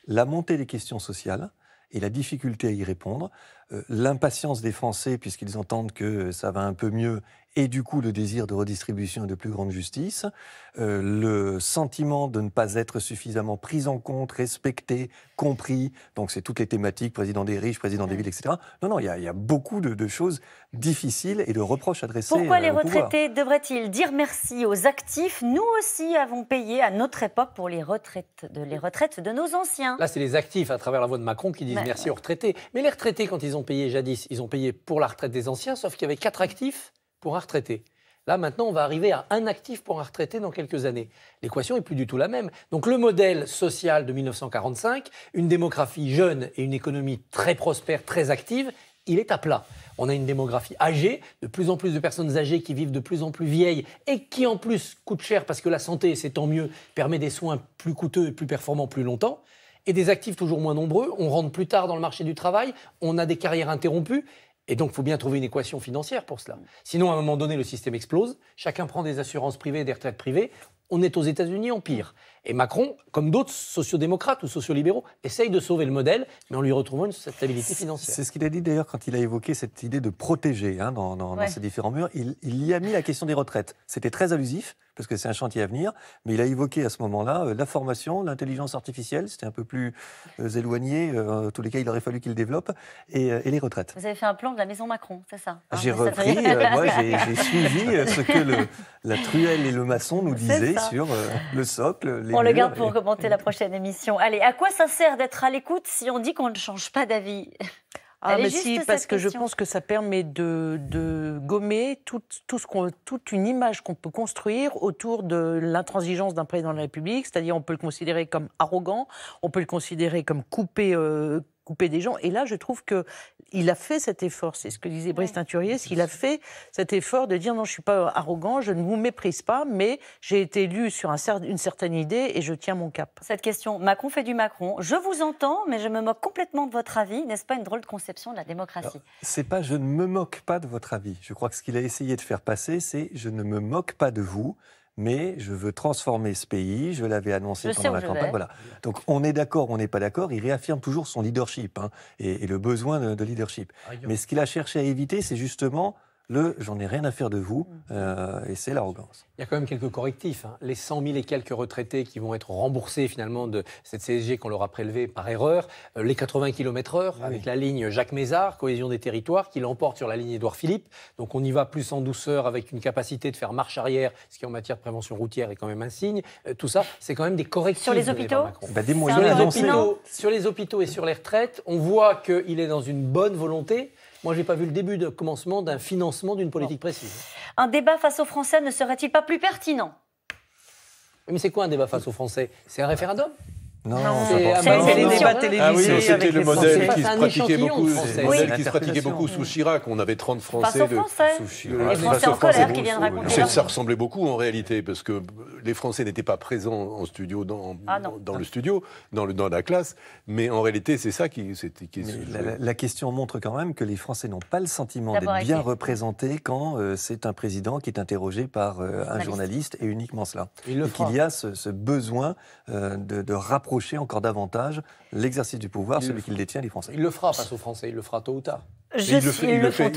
La montée des questions sociales et la difficulté à y répondre, euh, l'impatience des Français, puisqu'ils entendent que euh, ça va un peu mieux, et du coup le désir de redistribution et de plus grande justice, euh, le sentiment de ne pas être suffisamment pris en compte, respecté, compris, donc c'est toutes les thématiques, président des riches, président des villes, etc. Non, non, il y, a beaucoup de, choses difficiles et de reproches adressés. Pourquoi les retraités devraient-ils dire merci aux actifs Nous aussi avons payé à notre époque pour les retraites de, les retraites de nos anciens. Là, c'est les actifs à travers la voix de Macron qui disent merci aux retraités. Mais les retraités, quand ils payé jadis Ils ont payé pour la retraite des anciens, sauf qu'il y avait quatre actifs pour un retraité. Là, maintenant, on va arriver à un actif pour un retraité dans quelques années. L'équation est plus du tout la même. Donc, le modèle social de 1945, une démographie jeune et une économie très prospère, très active, il est à plat. On a une démographie âgée, de plus en plus de personnes âgées qui vivent de plus en plus vieilles et qui en plus coûtent cher parce que la santé, c'est tant mieux, permet des soins plus coûteux et plus performants plus longtemps et des actifs toujours moins nombreux. On rentre plus tard dans le marché du travail, on a des carrières interrompues. Et donc, il faut bien trouver une équation financière pour cela. Sinon, à un moment donné, le système explose. Chacun prend des assurances privées, des retraites privées. On est aux États-Unis en pire. Et Macron, comme d'autres sociodémocrates ou sociolibéraux, essaye de sauver le modèle, mais en lui retrouvant une stabilité financière. C'est ce qu'il a dit d'ailleurs quand il a évoqué cette idée de protéger hein, dans, dans, ces différents murs. Il, y a mis la question des retraites. C'était très allusif, parce que c'est un chantier à venir, mais il a évoqué à ce moment-là euh, la formation, l'intelligence artificielle, c'était un peu plus euh, éloigné, euh, en tous les cas il aurait fallu qu'il développe, et, les retraites. Vous avez fait un plan de la maison Macron, c'est ça hein, J'ai repris, moi j'ai suivi ce que la truelle et le maçon nous disaient sur le socle, on le garde pour commenter la prochaine émission. Allez, à quoi ça sert d'être à l'écoute si on dit qu'on ne change pas d'avis ah, mais si, parce que je pense que ça permet de, gommer tout, ce toute une image qu'on peut construire autour de l'intransigeance d'un président de la République, c'est-à-dire on peut le considérer comme arrogant, on peut le considérer comme coupé. Euh, couper des gens. Et là, je trouve que il a fait cet effort, c'est ce que disait Brice Teinturier, il a fait cet effort de dire non, je ne suis pas arrogant, je ne vous méprise pas, mais j'ai été élu sur une certaine idée et je tiens mon cap. Cette question, Macron fait du Macron, je vous entends, mais je me moque complètement de votre avis, n'est-ce pas une drôle de conception de la démocratie C'est pas je ne me moque pas de votre avis. Je crois que ce qu'il a essayé de faire passer, c'est je ne me moque pas de vous, mais je veux transformer ce pays, je l'avais annoncé pendant la campagne. Donc on est d'accord, on n'est pas d'accord, il réaffirme toujours son leadership hein, et, le besoin de, leadership. mais ce qu'il a cherché à éviter, c'est justement le j'en ai rien à faire de vous, mhm. euh, et c'est l'arrogance. Il y a quand même quelques correctifs. Hein. Les 100 000 et quelques retraités qui vont être remboursés finalement de cette CSG qu'on leur a prélevée par erreur, euh, les 80 km/h avec la ligne Jacques Mézard, cohésion des territoires, qui l'emporte sur la ligne Édouard Philippe. Donc on y va plus en douceur avec une capacité de faire marche arrière, ce qui en matière de prévention routière est quand même un signe. Euh, tout ça, c'est quand même des correctifs. Sur les hôpitaux bah, des moyens sur, les hôpitaux, sur les hôpitaux et sur les retraites, on voit qu'il est dans une bonne volonté. Moi, je n'ai pas vu le début de commencement d'un financement d'une politique précise. Un débat face aux Français ne serait-il pas plus pertinent Mais c'est quoi un débat face aux Français C'est un référendum non, c'est les débats ah c'était le modèle qui se pratiquait beaucoup. qui beaucoup sous Chirac. On avait 30 Français. Sous Chirac. qui Ça ressemblait beaucoup en réalité, parce que les Français n'étaient pas présents en studio, dans, ah le ah. studio, dans, la classe. Mais en réalité, c'est ça qui. la, question montre quand même que les Français n'ont pas le sentiment d'être bien représentés quand euh, c'est un président qui est interrogé par euh, un journaliste et uniquement cela. et qu'il y a ce, besoin euh, de rapprocher encore davantage l'exercice du pouvoir, celui qu'il détient, les Français. Il le fera face aux Français, il le fera tôt ou tard. il, le fait,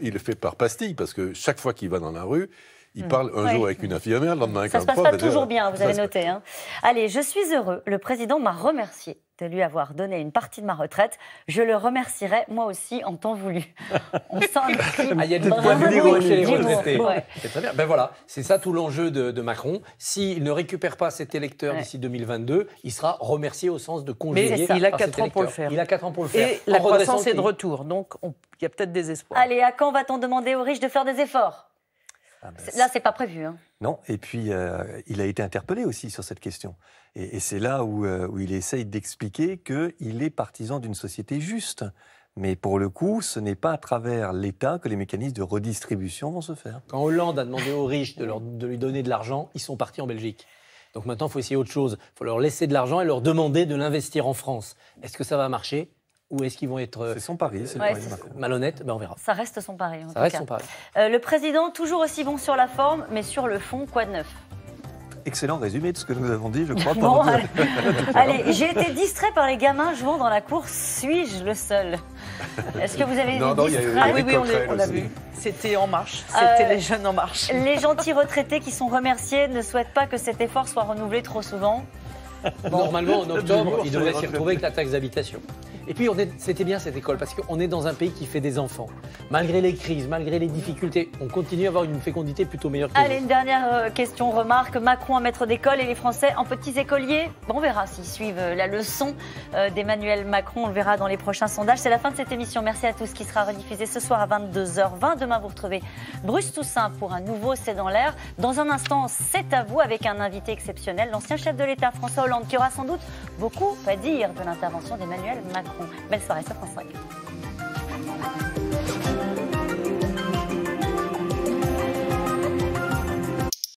il, le fait, par pastille, parce que chaque fois qu'il va dans la rue, il hmm. parle un jour avec une infirmière, le lendemain avec un Ça se passe pas, toujours bien, vous avez noté. Hein. Allez, je suis heureux. Le président m'a remercié de lui avoir donné une partie de ma retraite. Je le remercierai moi aussi en temps voulu. On sent ah, Il y a des points de chez les retraités. C'est très bien. Ben voilà, c'est ça tout l'enjeu de, Macron. S'il ne récupère pas cet électeur d'ici 2022, il sera remercié au sens de congélier. il a 4 ans pour le faire. Il a 4 ans pour le faire. Et la croissance est de retour, donc il y a peut-être des espoirs. Allez, à quand va-t-on demander aux riches de faire des efforts ah ben, là, c'est pas prévu. Hein. Non, et puis euh, il a été interpellé aussi sur cette question. Et, c'est là euh, où, il essaye d'expliquer qu'il est partisan d'une société juste. Mais pour le coup, ce n'est pas à travers l'État que les mécanismes de redistribution vont se faire. Quand Hollande a demandé aux riches de, de lui donner de l'argent, ils sont partis en Belgique. Donc maintenant, il faut essayer autre chose. Il faut leur laisser de l'argent et leur demander de l'investir en France. Est-ce que ça va marcher ou est-ce qu'ils vont être. C'est son pari, Malhonnête, mais on verra. Ça reste son pari. Ça reste euh, le président, toujours aussi bon sur la forme, mais sur le fond, quoi de neuf Excellent résumé de ce que nous avons dit, je crois. bon, allez, allez j'ai été distrait par les gamins jouant dans la course. Suis-je le seul Est-ce que vous avez non, distrait a ah oui, on, l'a vu. C'était En Marche. Euh, C'était les jeunes En Marche. les gentils retraités qui sont remerciés ne souhaitent pas que cet effort soit renouvelé trop souvent. Normalement, en octobre, ils devraient s'y retrouver avec la taxe d'habitation. Et puis, c'était bien cette école parce qu'on est dans un pays qui fait des enfants. Malgré les crises, malgré les difficultés, on continue à avoir une fécondité plutôt meilleure que Allez, une dernière euh, question, remarque. Macron en maître d'école et les Français en petits écoliers. on verra s'ils suivent euh, la leçon euh, d'Emmanuel Macron. On le verra dans les prochains sondages. C'est la fin de cette émission. Merci à tous qui sera rediffusé ce soir à 22h20. Demain, vous retrouvez Bruce Toussaint pour un nouveau C'est dans l'air. Dans un instant, c'est à vous avec un invité exceptionnel, l'ancien chef de l'État François il qui aura sans doute beaucoup à dire de l'intervention d'Emmanuel Macron. Belle soirée sur France